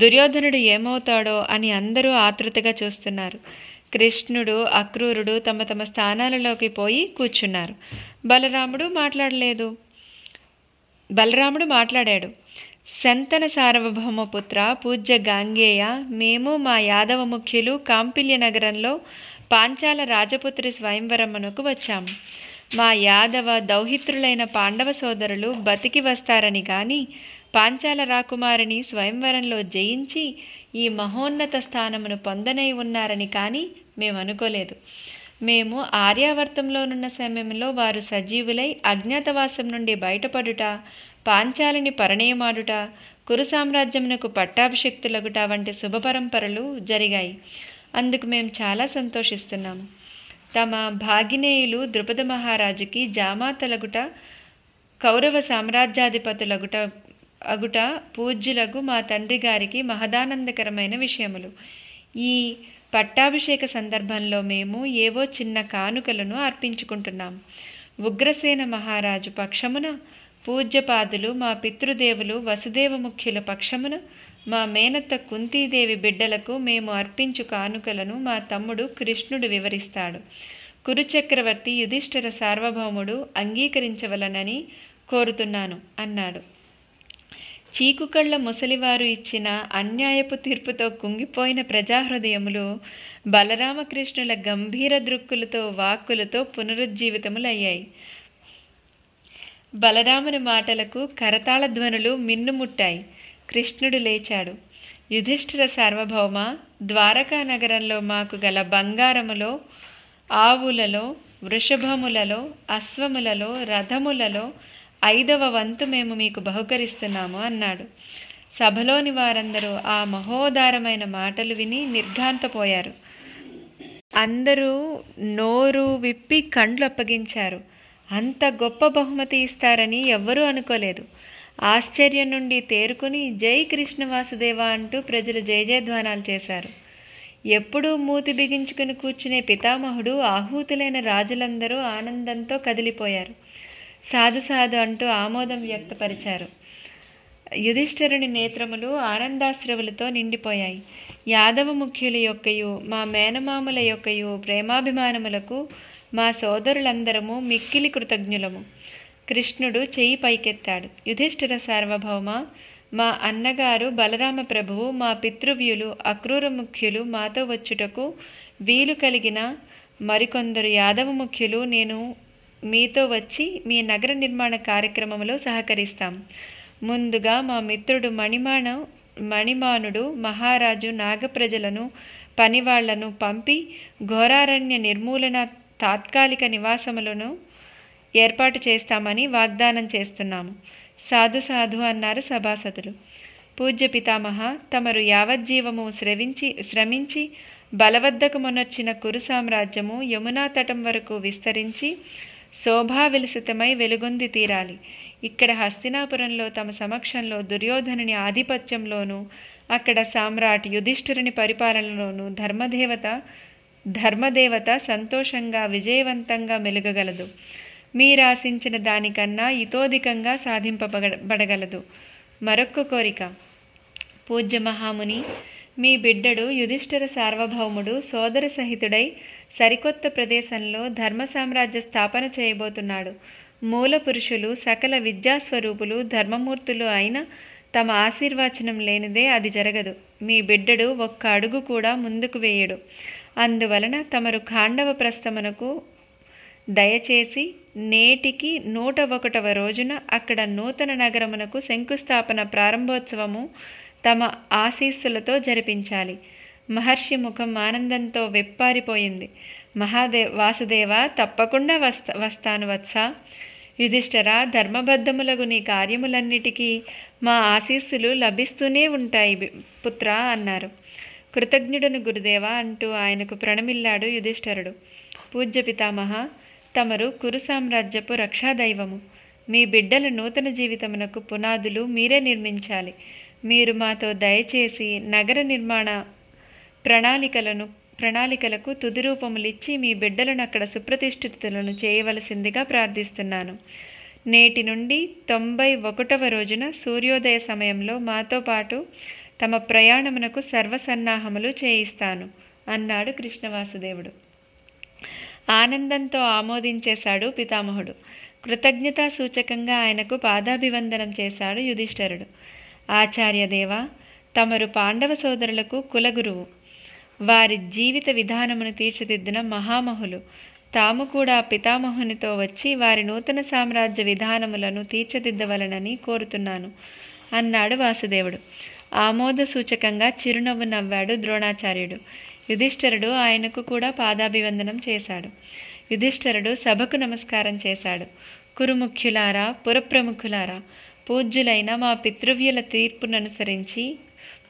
దుర్యోధనుడు ఏమవుతాడో అని అందరూ ఆతృతగా చూస్తున్నారు కృష్ణుడు అక్రూరుడు తమ తమ స్థానాలలోకి పోయి కూర్చున్నారు బలరాముడు మాట్లాడలేదు బలరాముడు మాట్లాడాడు సంతన సార్వభౌమపుత్ర పూజ్య గాంగేయ మేము మా యాదవ ముఖ్యులు కాంపిల్య నగరంలో పాంచాల రాజపుత్రి స్వయంవరమ్మనుకు వచ్చాము మా యాదవ దౌహిత్రులైన పాండవ సోదరులు బతికి వస్తారని కానీ పాంచాల రాకుమారిని స్వయంవరంలో జయించి ఈ మహోన్నత స్థానమును పొందనై ఉన్నారని కానీ మేము అనుకోలేదు మేము ఆర్యావర్తంలోనున్న సమయంలో వారు సజీవులై అజ్ఞాతవాసం నుండి బయటపడుట పాంచాలిని పరిణయమాడుట కురు సామ్రాజ్యమునకు పట్టాభిషక్తులగుట వంటి శుభపరంపరలు జరిగాయి అందుకు మేము చాలా సంతోషిస్తున్నాము తమ భాగినేయులు ద్రుపద మహారాజుకి జామాతలగుట కౌరవ సామ్రాజ్యాధిపతులగుట అగుట పూజ్యులకు మా తండ్రి గారికి మహదానందకరమైన విషయములు ఈ పట్టాభిషేక సందర్భంలో మేము ఏవో చిన్న కానుకలను అర్పించుకుంటున్నాం ఉగ్రసేన మహారాజు పక్షమున పూజ్యపాదులు మా పితృదేవులు వసుదేవ ముఖ్యుల పక్షమున మా మేనత్త కుంతీదేవి బిడ్డలకు మేము అర్పించు కానుకలను మా తమ్ముడు కృష్ణుడు వివరిస్తాడు కురుచక్రవర్తి యుధిష్ఠిర సార్వభౌముడు అంగీకరించవలనని కోరుతున్నాను అన్నాడు చీకుకళ్ళ ముసలివారు ఇచ్చిన అన్యాయపు తీర్పుతో కుంగిపోయిన ప్రజాహృదయములు బలరామకృష్ణుల గంభీర దృక్కులతో వాక్కులతో పునరుజ్జీవితములయ్యాయి బలరాముని మాటలకు కరతాళ ధ్వనులు మిన్నుముట్టాయి కృష్ణుడు లేచాడు యుధిష్ఠిర సార్వభౌమ ద్వారకా నగరంలో మాకు గల బంగారములో ఆవులలో వృషభములలో అశ్వములలో రథములలో ఐదవ వంతు మేము మీకు బహుకరిస్తున్నాము అన్నాడు సభలోని వారందరూ ఆ మహోదారమైన మాటలు విని నిర్ఘాంతపోయారు అందరూ నోరు విప్పి కండ్లు అప్పగించారు అంత గొప్ప బహుమతి ఇస్తారని ఎవ్వరూ అనుకోలేదు ఆశ్చర్యం నుండి తేరుకుని జై కృష్ణ వాసుదేవ అంటూ ప్రజలు జయధ్వానాలు చేశారు ఎప్పుడూ మూతి బిగించుకుని కూర్చునే పితామహుడు ఆహూతులైన రాజులందరూ ఆనందంతో కదిలిపోయారు సాధు సాధు అంటూ ఆమోదం వ్యక్తపరిచారు యుధిష్ఠరుని నేత్రములు ఆనందాశ్రవులతో నిండిపోయాయి యాదవ ముఖ్యుల యొక్కయు మా మేనమామల యొక్కయు ప్రేమాభిమానములకు మా సోదరులందరము మిక్కిలి కృతజ్ఞులము కృష్ణుడు చెయ్యి పైకెత్తాడు యుధిష్ఠిర సార్వభౌమ మా అన్నగారు బలరామ ప్రభువు మా పితృవ్యులు అక్రూర ముఖ్యులు మాతో వచ్చుటకు వీలు కలిగిన మరికొందరు యాదవ ముఖ్యులు నేను మీతో వచ్చి మీ నగర నిర్మాణ కార్యక్రమంలో సహకరిస్తాం ముందుగా మా మిత్రుడు మణిమాణ మణిమానుడు మహారాజు నాగప్రజలను పనివాళ్లను పంపి ఘోరారణ్య నిర్మూలన తాత్కాలిక నివాసములను ఏర్పాటు చేస్తామని వాగ్దానం చేస్తున్నాము సాధు సాధు అన్నారు సభాసదులు పూజ్య పితామహ తమరు యావజ్జీవము శ్రవించి శ్రమించి బలవద్దకు మొనొచ్చిన కురు సామ్రాజ్యము యమునా తటం వరకు విస్తరించి శోభావిలసితమై వెలుగొంది తీరాలి ఇక్కడ హస్తినాపురంలో తమ సమక్షంలో దుర్యోధనుని ఆధిపత్యంలోనూ అక్కడ సామ్రాట్ యుధిష్ఠిరుని పరిపాలనలోనూ ధర్మదేవత ధర్మదేవత సంతోషంగా విజయవంతంగా మెలుగగలదు మీరాశించిన దానికన్నా ఇతోధికంగా సాధింపబడగలదు మరొక్క కోరిక పూజ్య మహాముని మీ బిడ్డడు యుధిష్ఠర సార్వభౌముడు సోదర సహితుడై సరికొత్త ప్రదేశంలో ధర్మ సామ్రాజ్య స్థాపన చేయబోతున్నాడు మూల పురుషులు సకల విద్యాస్వరూపులు ధర్మమూర్తులు అయిన తమ ఆశీర్వచనం లేనిదే అది జరగదు మీ బిడ్డడు ఒక్క అడుగు కూడా ముందుకు వేయడు అందువలన తమరు ఖాండవ ప్రస్థమనకు దయచేసి నేటికి నూట ఒకటవ రోజున అక్కడ నూతన నగరమునకు శంకుస్థాపన ప్రారంభోత్సవము తమ ఆశీస్సులతో జరిపించాలి మహర్షి ముఖం ఆనందంతో వెప్పారిపోయింది మహాదే వాసుదేవ తప్పకుండా వస్త వస్తాను వత్సా యుధిష్ఠరా ధర్మబద్ధములగు నీ కార్యములన్నిటికీ మా ఆశీస్సులు లభిస్తూనే ఉంటాయి పుత్ర అన్నారు కృతజ్ఞుడను గురుదేవ అంటూ ఆయనకు ప్రణమిల్లాడు యుధిష్ఠరుడు పూజ్య పితామహ తమరు కురు సామ్రాజ్యపు రక్షాదైవము మీ బిడ్డల నూతన జీవితమునకు పునాదులు మీరే నిర్మించాలి మీరు మాతో దయచేసి నగర నిర్మాణ ప్రణాళికలను ప్రణాళికలకు తుది రూపములిచ్చి మీ బిడ్డలను అక్కడ సుప్రతిష్ఠితులను చేయవలసిందిగా ప్రార్థిస్తున్నాను నేటి నుండి తొంభై ఒకటవ రోజున సూర్యోదయ సమయంలో మాతో పాటు తమ ప్రయాణమునకు సర్వసన్నాహములు చేయిస్తాను అన్నాడు కృష్ణవాసుదేవుడు ఆనందంతో ఆమోదించేశాడు పితామహుడు కృతజ్ఞతా సూచకంగా ఆయనకు పాదాభివందనం చేశాడు యుధిష్ఠరుడు ఆచార్యదేవ తమరు పాండవ సోదరులకు కులగురువు వారి జీవిత విధానమును తీర్చిదిద్దిన మహామహులు తాము కూడా పితామహునితో వచ్చి వారి నూతన సామ్రాజ్య విధానములను తీర్చిదిద్దవలనని కోరుతున్నాను అన్నాడు వాసుదేవుడు ఆమోద సూచకంగా చిరునవ్వు నవ్వాడు ద్రోణాచార్యుడు యుధిష్ఠరుడు ఆయనకు కూడా పాదాభివందనం చేశాడు యుధిష్ఠరుడు సభకు నమస్కారం చేశాడు కురుముఖ్యులారా పురప్రముఖులారా పూజ్యులైన మా పితృవ్యుల తీర్పుననుసరించి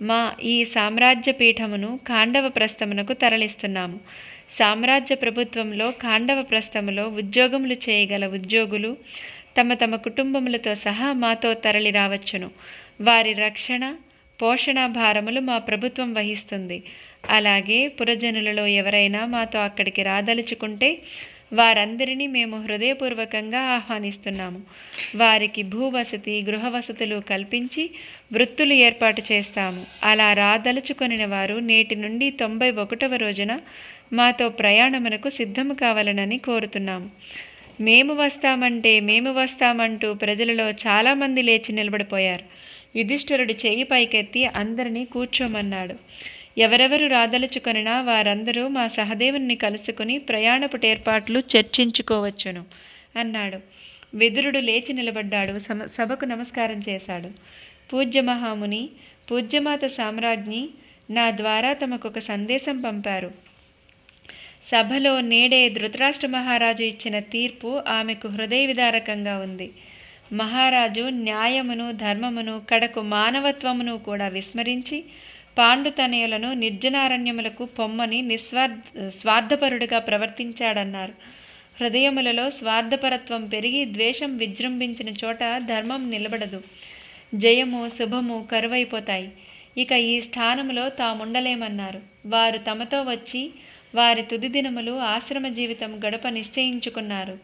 మా ఈ సామ్రాజ్య పీఠమును ఖాండవ ప్రస్థమునకు తరలిస్తున్నాము సామ్రాజ్య ప్రభుత్వంలో ఖాండవ ప్రస్థములో ఉద్యోగములు చేయగల ఉద్యోగులు తమ తమ కుటుంబములతో సహా మాతో తరలి రావచ్చును వారి రక్షణ పోషణ భారములు మా ప్రభుత్వం వహిస్తుంది అలాగే పురజనులలో ఎవరైనా మాతో అక్కడికి రాదలుచుకుంటే వారందరినీ మేము హృదయపూర్వకంగా ఆహ్వానిస్తున్నాము వారికి భూవసతి వసతులు కల్పించి వృత్తులు ఏర్పాటు చేస్తాము అలా రాదలుచుకొనిన వారు నేటి నుండి తొంభై ఒకటవ రోజున మాతో ప్రయాణమునకు సిద్ధము కావాలనని కోరుతున్నాము మేము వస్తామంటే మేము వస్తామంటూ ప్రజలలో చాలామంది లేచి నిలబడిపోయారు యుధిష్ఠరుడు చేయి పైకెత్తి అందరినీ కూర్చోమన్నాడు ఎవరెవరు రాదలుచుకొనినా వారందరూ మా సహదేవుని కలుసుకుని ప్రయాణపుటేర్పాట్లు చర్చించుకోవచ్చును అన్నాడు విదురుడు లేచి నిలబడ్డాడు సభకు నమస్కారం చేశాడు పూజ్య మహాముని పూజ్యమాత సామ్రాజ్ఞి నా ద్వారా తమకొక సందేశం పంపారు సభలో నేడే ధృతరాష్ట్ర మహారాజు ఇచ్చిన తీర్పు ఆమెకు హృదయ విదారకంగా ఉంది మహారాజు న్యాయమును ధర్మమును కడకు మానవత్వమును కూడా విస్మరించి పాండుతనయులను నిర్జనారణ్యములకు పొమ్మని నిస్వార్ స్వార్థపరుడిగా ప్రవర్తించాడన్నారు హృదయములలో స్వార్థపరత్వం పెరిగి ద్వేషం విజృంభించిన చోట ధర్మం నిలబడదు జయము శుభము కరువైపోతాయి ఇక ఈ స్థానంలో తాముండలేమన్నారు వారు తమతో వచ్చి వారి తుది దినములు ఆశ్రమ జీవితం గడప నిశ్చయించుకున్నారు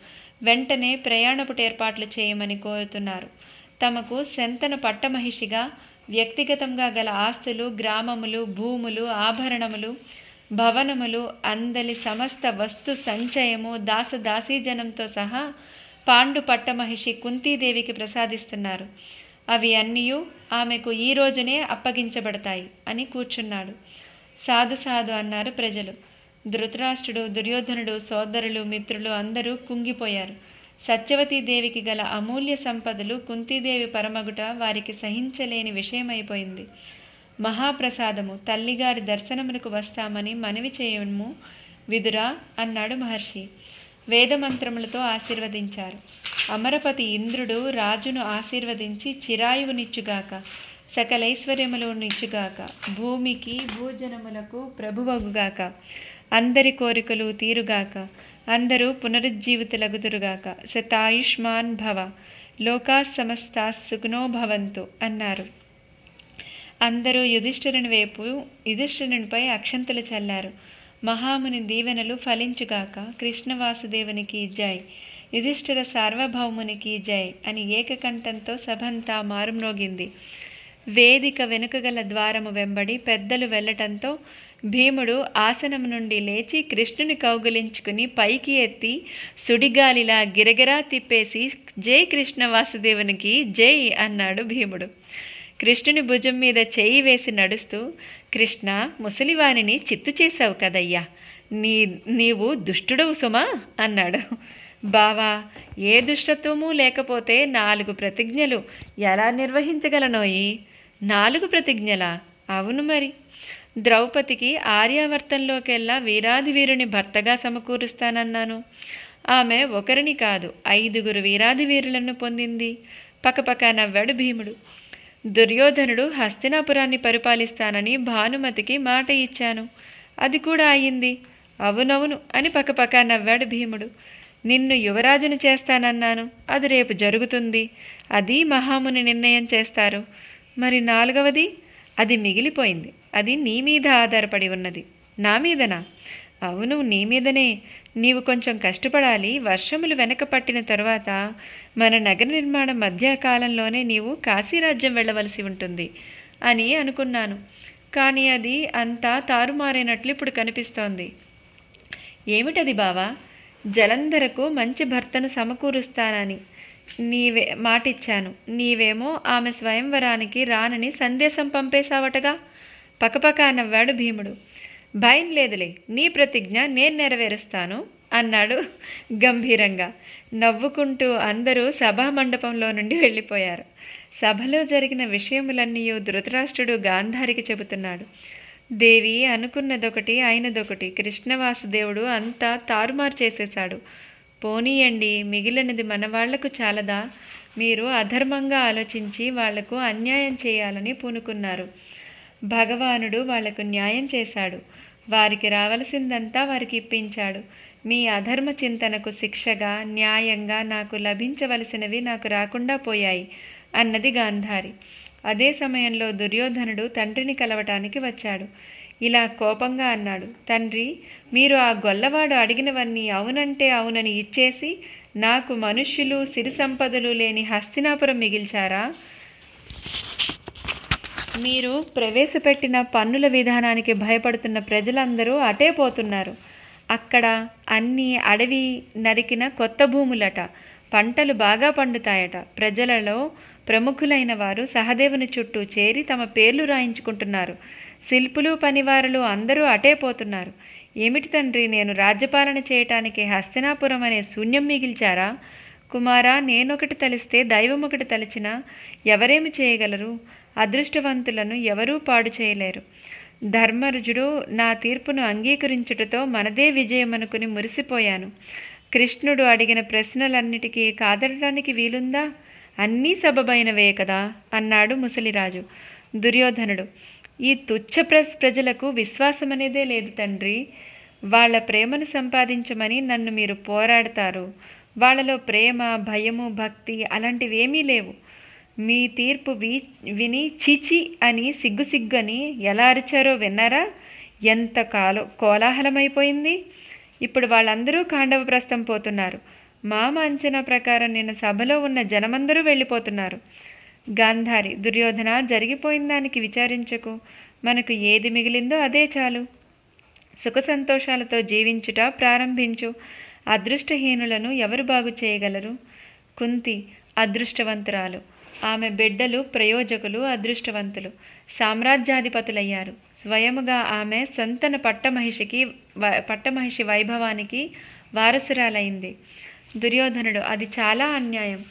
వెంటనే ప్రయాణపుటేర్పాట్లు చేయమని కోరుతున్నారు తమకు శంతన పట్టమహిషిగా వ్యక్తిగతంగా గల ఆస్తులు గ్రామములు భూములు ఆభరణములు భవనములు అందలి సమస్త వస్తు సంచయము దాసదాసీజనంతో సహా పాండు పట్టమహిషి కుంతీదేవికి ప్రసాదిస్తున్నారు అవి అన్నీ ఆమెకు ఈ రోజునే అప్పగించబడతాయి అని కూర్చున్నాడు సాధు సాధు అన్నారు ప్రజలు ధృతరాష్ట్రుడు దుర్యోధనుడు సోదరులు మిత్రులు అందరూ కుంగిపోయారు సత్యవతీదేవికి గల అమూల్య సంపదలు కుంతీదేవి పరమగుట వారికి సహించలేని విషయమైపోయింది మహాప్రసాదము తల్లిగారి దర్శనమునకు వస్తామని మనవి చేయము విదురా అన్నాడు మహర్షి వేదమంత్రములతో ఆశీర్వదించారు అమరపతి ఇంద్రుడు రాజును ఆశీర్వదించి చిరాయువునిచ్చుగాక నిచ్చుగాక భూమికి భూజనములకు ప్రభువగుగాక అందరి కోరికలు తీరుగాక అందరూ పునరుజ్జీవితులగుదురుగాక శతాయుష్మాన్ భవ లోకా సమస్తా సుగుణో భవంతు అన్నారు అందరూ యుధిష్ఠరుని వైపు యుధిష్ఠరునిపై అక్షంతలు చల్లారు మహాముని దీవెనలు ఫలించుగాక కృష్ణవాసుదేవునికి జై యుధిష్ఠిర సార్వభౌమునికి జై అని ఏకకంఠంతో సభంతా మారుమ్రోగింది వేదిక వెనుక గల ద్వారము వెంబడి పెద్దలు వెళ్ళటంతో భీముడు ఆసనం నుండి లేచి కృష్ణుని కౌగులించుకుని పైకి ఎత్తి సుడిగాలిలా గిరగిరా తిప్పేసి జై కృష్ణ వాసుదేవునికి జై అన్నాడు భీముడు కృష్ణుని భుజం మీద చేయి వేసి నడుస్తూ కృష్ణ ముసలివారిని చిత్తు చేశావు కదయ్యా నీ నీవు దుష్టుడవు సుమా అన్నాడు బావా ఏ దుష్టత్వము లేకపోతే నాలుగు ప్రతిజ్ఞలు ఎలా నిర్వహించగలనోయి నాలుగు ప్రతిజ్ఞలా అవును మరి ద్రౌపదికి ఆర్యావర్తంలోకెల్లా వీరాది వీరుని భర్తగా సమకూరుస్తానన్నాను ఆమె ఒకరిని కాదు ఐదుగురు వీరాది వీరులను పొందింది పక్కపక్క నవ్వాడు భీముడు దుర్యోధనుడు హస్తినాపురాన్ని పరిపాలిస్తానని భానుమతికి మాట ఇచ్చాను అది కూడా అయింది అవునవును అని పక్కపక్క నవ్వాడు భీముడు నిన్ను యువరాజును చేస్తానన్నాను అది రేపు జరుగుతుంది అది మహాముని నిర్ణయం చేస్తారు మరి నాలుగవది అది మిగిలిపోయింది అది నీ మీద ఆధారపడి ఉన్నది నా మీదనా అవును నీ మీదనే నీవు కొంచెం కష్టపడాలి వర్షములు వెనక పట్టిన తరువాత మన నగర నిర్మాణం మధ్యకాలంలోనే నీవు కాశీరాజ్యం వెళ్ళవలసి ఉంటుంది అని అనుకున్నాను కానీ అది అంతా తారుమారైనట్లు ఇప్పుడు కనిపిస్తోంది ఏమిటది బావా జలంధరకు మంచి భర్తను సమకూరుస్తానని నీవే మాటిచ్చాను నీవేమో ఆమె స్వయంవరానికి రానని సందేశం పంపేశావటగా పకపకా నవ్వాడు భీముడు భయం లేదులే నీ ప్రతిజ్ఞ నేను నెరవేరుస్తాను అన్నాడు గంభీరంగా నవ్వుకుంటూ అందరూ సభామండపంలో నుండి వెళ్ళిపోయారు సభలో జరిగిన విషయములన్నీ ధృతరాష్ట్రుడు గాంధారికి చెబుతున్నాడు దేవి అనుకున్నదొకటి అయినదొకటి కృష్ణవాసుదేవుడు అంతా తారుమారు చేసేశాడు పోనీయండి మిగిలినది మన వాళ్లకు చాలదా మీరు అధర్మంగా ఆలోచించి వాళ్లకు అన్యాయం చేయాలని పూనుకున్నారు భగవానుడు వాళ్లకు న్యాయం చేశాడు వారికి రావలసిందంతా వారికి ఇప్పించాడు మీ అధర్మ చింతనకు శిక్షగా న్యాయంగా నాకు లభించవలసినవి నాకు రాకుండా పోయాయి అన్నది గాంధారి అదే సమయంలో దుర్యోధనుడు తండ్రిని కలవటానికి వచ్చాడు ఇలా కోపంగా అన్నాడు తండ్రి మీరు ఆ గొల్లవాడు అడిగినవన్నీ అవునంటే అవునని ఇచ్చేసి నాకు మనుష్యులు సిరి సంపదలు లేని హస్తినాపురం మిగిల్చారా మీరు ప్రవేశపెట్టిన పన్నుల విధానానికి భయపడుతున్న ప్రజలందరూ అటే పోతున్నారు అక్కడ అన్ని అడవి నరికిన కొత్త భూములట పంటలు బాగా పండుతాయట ప్రజలలో ప్రముఖులైన వారు సహదేవుని చుట్టూ చేరి తమ పేర్లు రాయించుకుంటున్నారు శిల్పులు పనివారులు అందరూ అటే పోతున్నారు ఏమిటి తండ్రి నేను రాజ్యపాలన చేయటానికి హస్తినాపురం అనే శూన్యం మిగిల్చారా కుమారా నేనొకటి తలిస్తే దైవం ఒకటి తలిచినా ఎవరేమి చేయగలరు అదృష్టవంతులను ఎవరూ పాడు చేయలేరు ధర్మరుజుడు నా తీర్పును అంగీకరించుటతో మనదే విజయమనుకుని మురిసిపోయాను కృష్ణుడు అడిగిన ప్రశ్నలన్నిటికీ కాదడడానికి వీలుందా అన్నీ సబబైనవే కదా అన్నాడు ముసలిరాజు దుర్యోధనుడు ఈ తుచ్చ ప్ర ప్రజలకు విశ్వాసం అనేదే లేదు తండ్రి వాళ్ళ ప్రేమను సంపాదించమని నన్ను మీరు పోరాడతారు వాళ్ళలో ప్రేమ భయము భక్తి అలాంటివేమీ లేవు మీ తీర్పు వి విని చీచి అని సిగ్గుసిగ్గుని ఎలా అరిచారో విన్నారా ఎంత కాలో కోలాహలమైపోయింది ఇప్పుడు వాళ్ళందరూ కాండవ ప్రస్థం పోతున్నారు మామ అంచనా ప్రకారం నిన్న సభలో ఉన్న జనమందరూ వెళ్ళిపోతున్నారు గాంధారి దుర్యోధన జరిగిపోయిన దానికి విచారించకు మనకు ఏది మిగిలిందో అదే చాలు సుఖ సంతోషాలతో జీవించుట ప్రారంభించు అదృష్టహీనులను ఎవరు బాగు చేయగలరు కుంతి అదృష్టవంతురాలు ఆమె బిడ్డలు ప్రయోజకులు అదృష్టవంతులు సామ్రాజ్యాధిపతులయ్యారు స్వయముగా ఆమె సంతన పట్టమహిషికి పట్టమహిషి వైభవానికి వారసురాలైంది దుర్యోధనుడు అది చాలా అన్యాయం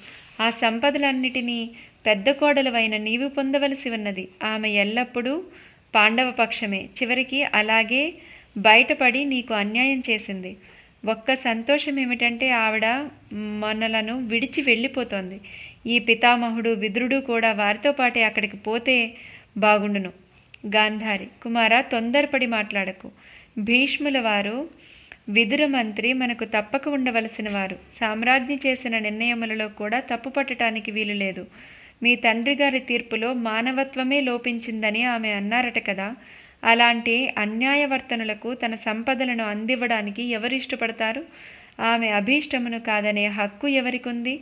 ఆ సంపదలన్నిటినీ పెద్ద కోడలవైన నీవు పొందవలసి ఉన్నది ఆమె ఎల్లప్పుడూ పాండవ పక్షమే చివరికి అలాగే బయటపడి నీకు అన్యాయం చేసింది ఒక్క సంతోషం ఏమిటంటే ఆవిడ మనలను విడిచి వెళ్ళిపోతోంది ఈ పితామహుడు విదురుడు కూడా వారితో పాటే అక్కడికి పోతే బాగుండును గాంధారి కుమార తొందరపడి మాట్లాడకు భీష్ముల వారు విదుర మంత్రి మనకు తప్పక ఉండవలసిన వారు సామ్రాజ్ఞి చేసిన నిర్ణయములలో కూడా తప్పు పట్టడానికి వీలు లేదు మీ తండ్రి గారి తీర్పులో మానవత్వమే లోపించిందని ఆమె అన్నారట కదా అలాంటి అన్యాయవర్తనులకు తన సంపదలను అందివ్వడానికి ఎవరు ఇష్టపడతారు ఆమె అభీష్టమును కాదనే హక్కు ఉంది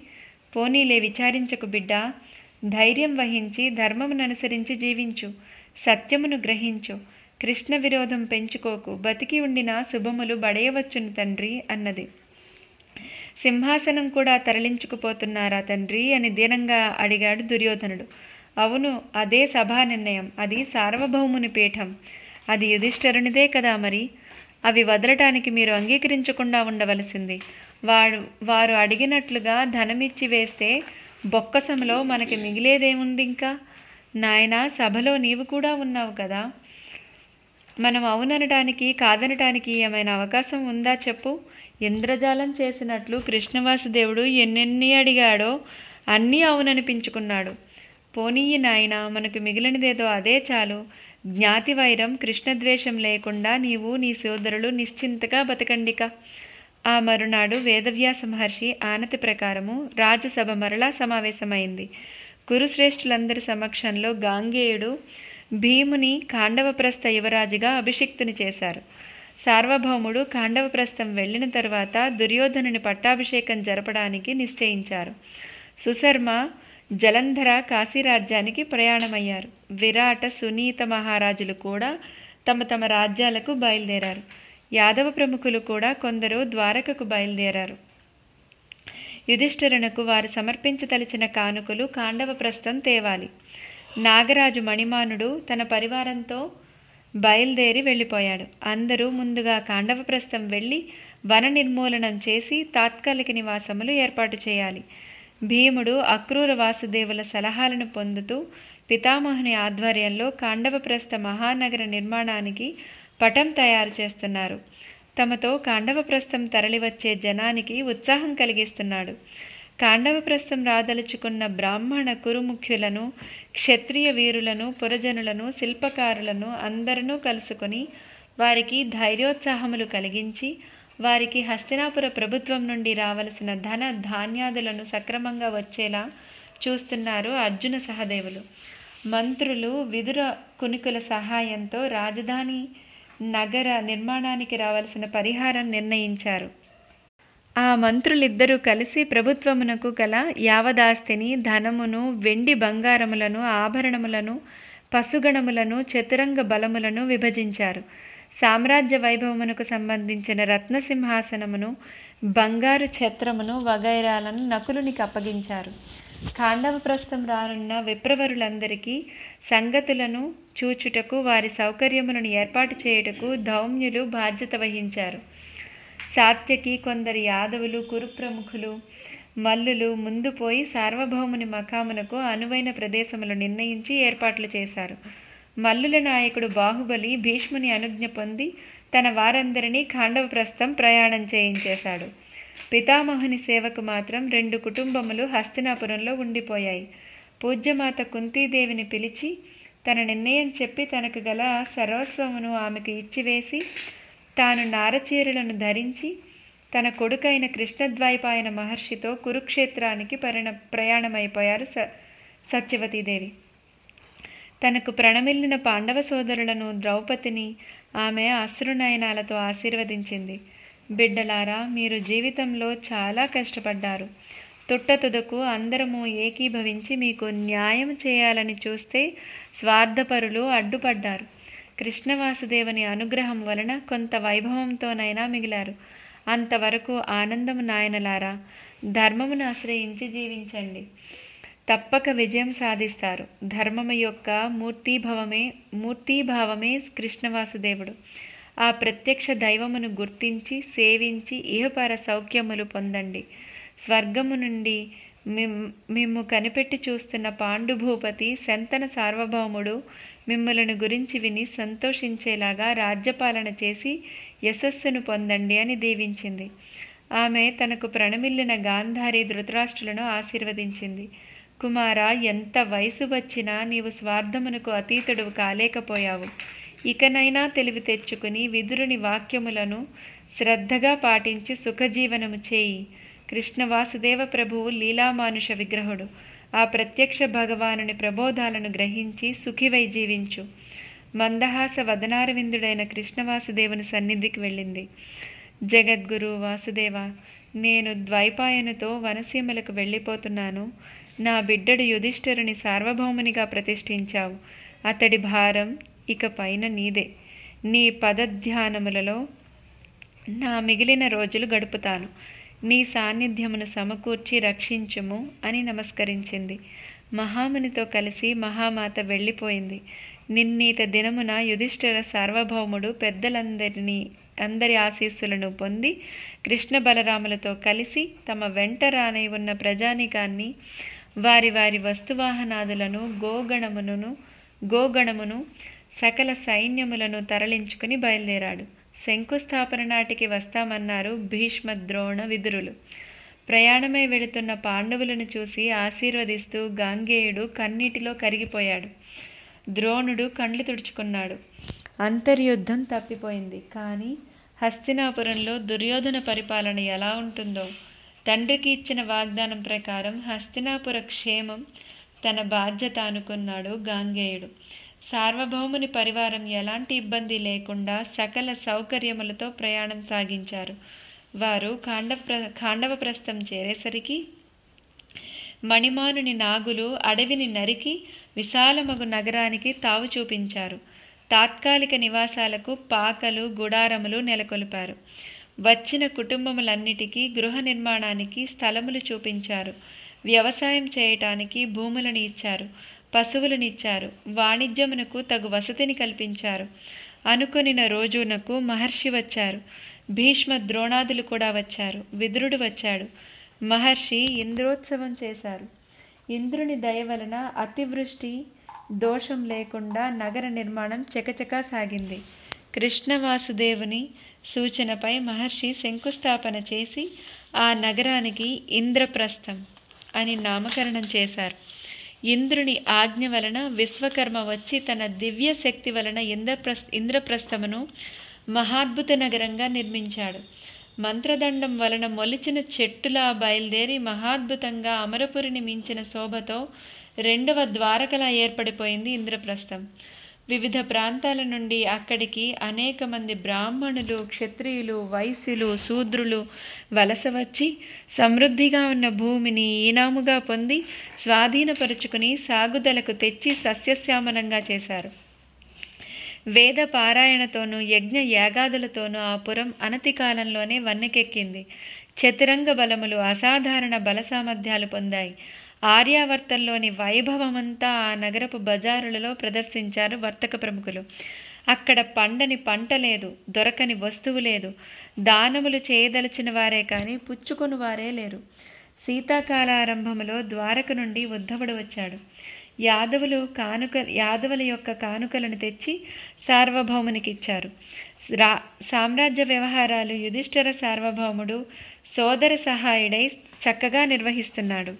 పోనీలే విచారించకు బిడ్డ ధైర్యం వహించి ధర్మమును అనుసరించి జీవించు సత్యమును గ్రహించు కృష్ణ విరోధం పెంచుకోకు బతికి ఉండిన శుభములు బడయవచ్చును తండ్రి అన్నది సింహాసనం కూడా తరలించుకుపోతున్నారా తండ్రి అని దీనంగా అడిగాడు దుర్యోధనుడు అవును అదే సభా నిర్ణయం అది సార్వభౌముని పీఠం అది యుధిష్ఠరునిదే కదా మరి అవి వదలటానికి మీరు అంగీకరించకుండా ఉండవలసింది వాడు వారు అడిగినట్లుగా ధనమిచ్చి వేస్తే బొక్కసంలో మనకి మిగిలేదేముంది ఇంకా నాయన సభలో నీవు కూడా ఉన్నావు కదా మనం అవుననడానికి కాదనటానికి ఏమైనా అవకాశం ఉందా చెప్పు ఇంద్రజాలం చేసినట్లు కృష్ణవాసుదేవుడు ఎన్నెన్ని అడిగాడో అన్నీ అవుననిపించుకున్నాడు పోనీయి నాయన మనకు మిగిలినదేదో అదే చాలు జ్ఞాతి వైరం కృష్ణద్వేషం లేకుండా నీవు నీ సోదరులు నిశ్చింతగా బతకండిక ఆ మరునాడు వేదవ్యాస మహర్షి ఆనతి ప్రకారము రాజసభ మరలా సమావేశమైంది కురుశ్రేష్ఠులందరి సమక్షంలో గాంగేయుడు భీముని కాండవప్రస్థ యువరాజుగా అభిషిక్తుని చేశారు సార్వభౌముడు కాండవప్రస్థం వెళ్ళిన తర్వాత దుర్యోధనుని పట్టాభిషేకం జరపడానికి నిశ్చయించారు సుశర్మ జలంధర కాశీరాజ్యానికి ప్రయాణమయ్యారు విరాట సునీత మహారాజులు కూడా తమ తమ రాజ్యాలకు బయలుదేరారు యాదవ ప్రముఖులు కూడా కొందరు ద్వారకకు బయలుదేరారు యుధిష్ఠరునకు వారు సమర్పించదలిచిన కానుకలు కాండవ ప్రస్థం తేవాలి నాగరాజు మణిమానుడు తన పరివారంతో బయలుదేరి వెళ్ళిపోయాడు అందరూ ముందుగా కాండవప్రస్థం వెళ్ళి వన నిర్మూలనం చేసి తాత్కాలిక నివాసములు ఏర్పాటు చేయాలి భీముడు అక్రూర వాసుదేవుల సలహాలను పొందుతూ పితామహుని ఆధ్వర్యంలో కాండవప్రస్థ మహానగర నిర్మాణానికి పటం తయారు చేస్తున్నారు తమతో కాండవప్రస్థం తరలివచ్చే జనానికి ఉత్సాహం కలిగిస్తున్నాడు కాండవప్రస్థం రాదలుచుకున్న బ్రాహ్మణ కురుముఖ్యులను క్షత్రియ వీరులను పురజనులను శిల్పకారులను అందరినూ కలుసుకొని వారికి ధైర్యోత్సాహములు కలిగించి వారికి హస్తినాపుర ప్రభుత్వం నుండి రావలసిన ధన ధాన్యాదులను సక్రమంగా వచ్చేలా చూస్తున్నారు అర్జున సహదేవులు మంత్రులు విదుర కునికుల సహాయంతో రాజధాని నగర నిర్మాణానికి రావాల్సిన పరిహారం నిర్ణయించారు ఆ మంత్రులిద్దరూ కలిసి ప్రభుత్వమునకు గల యావదాస్తిని ధనమును వెండి బంగారములను ఆభరణములను పశుగణములను చతురంగ బలములను విభజించారు సామ్రాజ్య వైభవమునకు సంబంధించిన రత్నసింహాసనమును బంగారు ఛత్రమును వగైరాలను నకులునికి అప్పగించారు ప్రస్థం రానున్న విప్రవరులందరికీ సంగతులను చూచుటకు వారి సౌకర్యములను ఏర్పాటు చేయుటకు ధౌమ్యులు బాధ్యత వహించారు సాత్యకి కొందరు యాదవులు కురుప్రముఖులు మల్లులు ముందు పోయి సార్వభౌముని మకామునకు అనువైన ప్రదేశములు నిర్ణయించి ఏర్పాట్లు చేశారు మల్లుల నాయకుడు బాహుబలి భీష్ముని అనుజ్ఞ పొంది తన వారందరినీ ప్రస్థం ప్రయాణం చేయించేశాడు పితామహుని సేవకు మాత్రం రెండు కుటుంబములు హస్తినాపురంలో ఉండిపోయాయి పూజ్యమాత కుంతీదేవిని పిలిచి తన నిర్ణయం చెప్పి తనకు గల సర్వస్వమును ఆమెకు ఇచ్చివేసి తాను నారచీరలను ధరించి తన కొడుకైన కృష్ణద్వైపాయన మహర్షితో కురుక్షేత్రానికి పరిణ ప్రయాణమైపోయారు స సత్యవతీదేవి తనకు ప్రణమిల్లిన పాండవ సోదరులను ద్రౌపదిని ఆమె అశ్రునయనాలతో ఆశీర్వదించింది బిడ్డలారా మీరు జీవితంలో చాలా కష్టపడ్డారు తుట్ట తుదకు అందరము ఏకీభవించి మీకు న్యాయం చేయాలని చూస్తే స్వార్థపరులు అడ్డుపడ్డారు కృష్ణవాసుదేవుని అనుగ్రహం వలన కొంత వైభవంతోనైనా మిగిలారు అంతవరకు ఆనందము నాయనలారా ధర్మమును ఆశ్రయించి జీవించండి తప్పక విజయం సాధిస్తారు ధర్మము యొక్క మూర్తిభావమే మూర్తిభావమే కృష్ణవాసుదేవుడు ఆ ప్రత్యక్ష దైవమును గుర్తించి సేవించి ఇహపర సౌఖ్యములు పొందండి స్వర్గము నుండి మిమ్ము కనిపెట్టి చూస్తున్న పాండుభూపతి శంతన సార్వభౌముడు మిమ్మలను గురించి విని సంతోషించేలాగా రాజ్యపాలన చేసి యశస్సును పొందండి అని దీవించింది ఆమె తనకు ప్రణమిల్లిన గాంధారి ధృతరాష్ట్రులను ఆశీర్వదించింది కుమార ఎంత వయసు వచ్చినా నీవు స్వార్థమునకు అతీతుడు కాలేకపోయావు ఇకనైనా తెలివి తెచ్చుకుని విదురుని వాక్యములను శ్రద్ధగా పాటించి సుఖజీవనము చేయి కృష్ణ వాసుదేవ ప్రభువు లీలామానుష విగ్రహుడు ఆ ప్రత్యక్ష భగవానుని ప్రబోధాలను గ్రహించి సుఖివై జీవించు మందహాస వదనారవిందుడైన కృష్ణవాసుదేవుని సన్నిధికి వెళ్ళింది జగద్గురు వాసుదేవ నేను ద్వైపాయనుతో వనసీమలకు వెళ్ళిపోతున్నాను నా బిడ్డడు యుధిష్ఠరుని సార్వభౌమునిగా ప్రతిష్ఠించావు అతడి భారం ఇక పైన నీదే నీ పదధ్యానములలో నా మిగిలిన రోజులు గడుపుతాను నీ సాన్నిధ్యమును సమకూర్చి రక్షించుము అని నమస్కరించింది మహామునితో కలిసి మహామాత వెళ్ళిపోయింది నిన్నీత దినమున యుధిష్ఠిర సార్వభౌముడు పెద్దలందరినీ అందరి ఆశీస్సులను పొంది కృష్ణ బలరాములతో కలిసి తమ వెంట రానై ఉన్న ప్రజానికాన్ని వారి వారి వస్తువాహనాదులను గోగణమును గోగణమును సకల సైన్యములను తరలించుకుని బయలుదేరాడు శంకుస్థాపన నాటికి వస్తామన్నారు భీష్మ ద్రోణ విదురులు ప్రయాణమై వెళుతున్న పాండవులను చూసి ఆశీర్వదిస్తూ గాంగేయుడు కన్నీటిలో కరిగిపోయాడు ద్రోణుడు కండ్లు తుడుచుకున్నాడు అంతర్యుద్ధం తప్పిపోయింది కానీ హస్తినాపురంలో దుర్యోధన పరిపాలన ఎలా ఉంటుందో తండ్రికి ఇచ్చిన వాగ్దానం ప్రకారం హస్తినాపుర క్షేమం తన బాధ్యత అనుకున్నాడు గాంగేయుడు సార్వభౌముని పరివారం ఎలాంటి ఇబ్బంది లేకుండా సకల సౌకర్యములతో ప్రయాణం సాగించారు వారు ఖాండవ ప్రస్థం చేరేసరికి మణిమానుని నాగులు అడవిని నరికి విశాలమగు నగరానికి తావు చూపించారు తాత్కాలిక నివాసాలకు పాకలు గుడారములు నెలకొల్పారు వచ్చిన కుటుంబములన్నిటికీ గృహ నిర్మాణానికి స్థలములు చూపించారు వ్యవసాయం చేయటానికి భూములను ఇచ్చారు పశువులనిచ్చారు వాణిజ్యమునకు తగు వసతిని కల్పించారు అనుకొనిన రోజునకు మహర్షి వచ్చారు భీష్మ ద్రోణాదులు కూడా వచ్చారు విదురుడు వచ్చాడు మహర్షి ఇంద్రోత్సవం చేశారు ఇంద్రుని దయ వలన అతివృష్టి దోషం లేకుండా నగర నిర్మాణం చకచకా సాగింది కృష్ణవాసుదేవుని సూచనపై మహర్షి శంకుస్థాపన చేసి ఆ నగరానికి ఇంద్రప్రస్థం అని నామకరణం చేశారు ఇంద్రుని ఆజ్ఞ వలన విశ్వకర్మ వచ్చి తన దివ్య శక్తి వలన ఇంద్రప్రస్ ఇంద్రప్రస్థమును మహాద్భుత నగరంగా నిర్మించాడు మంత్రదండం వలన మొలిచిన చెట్టులా బయలుదేరి మహాద్భుతంగా అమరపురిని మించిన శోభతో రెండవ ద్వారకలా ఏర్పడిపోయింది ఇంద్రప్రస్థం వివిధ ప్రాంతాల నుండి అక్కడికి అనేక మంది బ్రాహ్మణులు క్షత్రియులు వైశ్యులు శూద్రులు వలస వచ్చి సమృద్ధిగా ఉన్న భూమిని ఈనాముగా పొంది స్వాధీనపరుచుకుని సాగుదలకు తెచ్చి సస్యశ్యామలంగా చేశారు వేద పారాయణతోనూ యజ్ఞ యాగాదులతోనూ ఆ పురం అనతి కాలంలోనే వన్నెకెక్కింది చతురంగ బలములు అసాధారణ బల సామర్థ్యాలు పొందాయి ఆర్యావర్తంలోని వైభవమంతా ఆ నగరపు బజారులలో ప్రదర్శించారు వర్తక ప్రముఖులు అక్కడ పండని పంట లేదు దొరకని వస్తువు లేదు దానములు చేయదలిచిన వారే కానీ పుచ్చుకొని వారే లేరు శీతాకాలారంభములో ద్వారక నుండి ఉద్ధవుడు వచ్చాడు యాదవులు కానుక యాదవుల యొక్క కానుకలను తెచ్చి సార్వభౌమునికి ఇచ్చారు రా సామ్రాజ్య వ్యవహారాలు యుధిష్ఠర సార్వభౌముడు సోదర సహాయుడై చక్కగా నిర్వహిస్తున్నాడు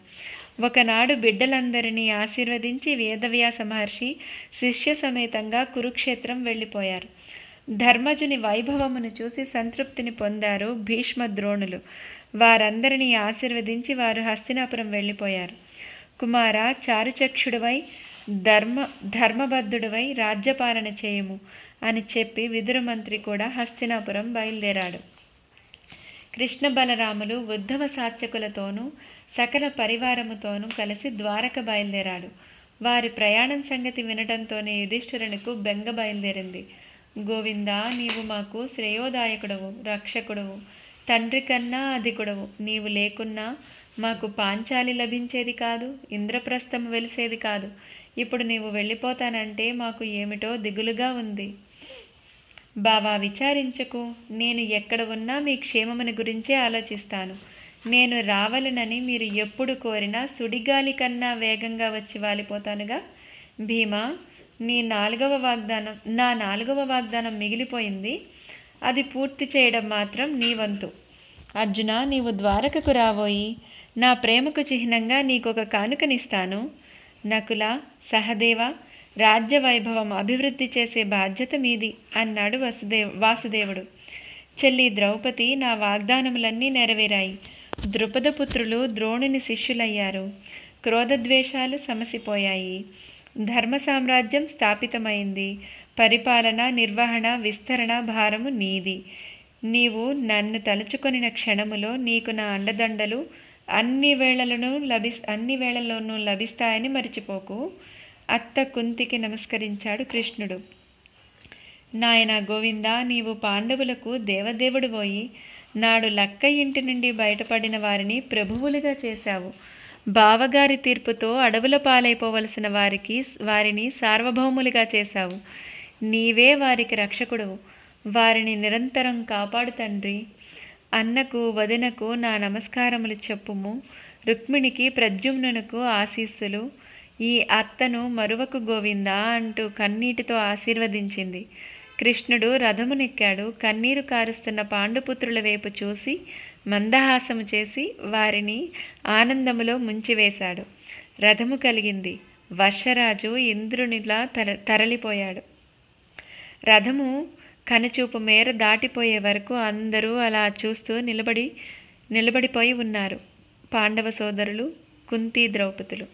ఒకనాడు బిడ్డలందరినీ ఆశీర్వదించి వేదవ్యాస మహర్షి శిష్య సమేతంగా కురుక్షేత్రం వెళ్ళిపోయారు ధర్మజుని వైభవమును చూసి సంతృప్తిని పొందారు భీష్మ ద్రోణులు వారందరినీ ఆశీర్వదించి వారు హస్తినాపురం వెళ్ళిపోయారు కుమార చారుచక్షుడివై ధర్మ ధర్మబద్ధుడివై రాజ్యపాలన చేయము అని చెప్పి విదురమంత్రి మంత్రి కూడా హస్తినాపురం బయలుదేరాడు కృష్ణ బలరాములు ఉద్ధవ సాత్యకులతోనూ సకల పరివారముతోనూ కలిసి ద్వారక బయలుదేరాడు వారి ప్రయాణం సంగతి వినటంతోనే యుధిష్ఠిరునికు బెంగ బయలుదేరింది గోవిందా నీవు మాకు శ్రేయోదాయకుడవు రక్షకుడవు తండ్రి కన్నా అధికుడవు నీవు లేకున్నా మాకు పాంచాలి లభించేది కాదు ఇంద్రప్రస్థం వెలిసేది కాదు ఇప్పుడు నీవు వెళ్ళిపోతానంటే మాకు ఏమిటో దిగులుగా ఉంది బావా విచారించకు నేను ఎక్కడ ఉన్నా మీ క్షేమమును గురించే ఆలోచిస్తాను నేను రావాలనని మీరు ఎప్పుడు కోరినా సుడిగాలి కన్నా వేగంగా వచ్చి వాలిపోతానుగా భీమా నీ నాలుగవ వాగ్దానం నా నాలుగవ వాగ్దానం మిగిలిపోయింది అది పూర్తి చేయడం మాత్రం నీ వంతు అర్జున నీవు ద్వారకకు రాబోయి నా ప్రేమకు చిహ్నంగా నీకొక కానుకనిస్తాను నకుల సహదేవ రాజ్య వైభవం అభివృద్ధి చేసే బాధ్యత మీది అన్నాడు వసుదేవ్ వాసుదేవుడు చెల్లి ద్రౌపది నా వాగ్దానములన్నీ నెరవేరాయి ద్రుపదపుత్రులు ద్రోణుని శిష్యులయ్యారు క్రోధద్వేషాలు సమసిపోయాయి ధర్మ సామ్రాజ్యం స్థాపితమైంది పరిపాలన నిర్వహణ విస్తరణ భారము నీది నీవు నన్ను తలుచుకొనిన క్షణములో నీకు నా అండదండలు అన్ని వేళలను లభి అన్ని వేళల్లోనూ లభిస్తాయని మరిచిపోకు అత్త కుంతికి నమస్కరించాడు కృష్ణుడు నాయన గోవింద నీవు పాండవులకు దేవదేవుడు పోయి నాడు లక్క ఇంటి నుండి బయటపడిన వారిని ప్రభువులుగా చేశావు బావగారి తీర్పుతో అడవుల పాలైపోవలసిన వారికి వారిని సార్వభౌములుగా చేశావు నీవే వారికి రక్షకుడు వారిని నిరంతరం కాపాడు తండ్రి అన్నకు వదినకు నా నమస్కారములు చెప్పుము రుక్మిణికి ప్రద్యుమ్నునకు ఆశీస్సులు ఈ అత్తను మరువకు గోవింద అంటూ కన్నీటితో ఆశీర్వదించింది కృష్ణుడు రథమునెక్కాడు కన్నీరు కారుస్తున్న పాండుపుత్రుల వైపు చూసి మందహాసము చేసి వారిని ఆనందములో ముంచివేశాడు రథము కలిగింది వర్షరాజు ఇంద్రునిలా తర తరలిపోయాడు రథము కనుచూపు మేర దాటిపోయే వరకు అందరూ అలా చూస్తూ నిలబడి నిలబడిపోయి ఉన్నారు పాండవ సోదరులు కుంతి ద్రౌపదులు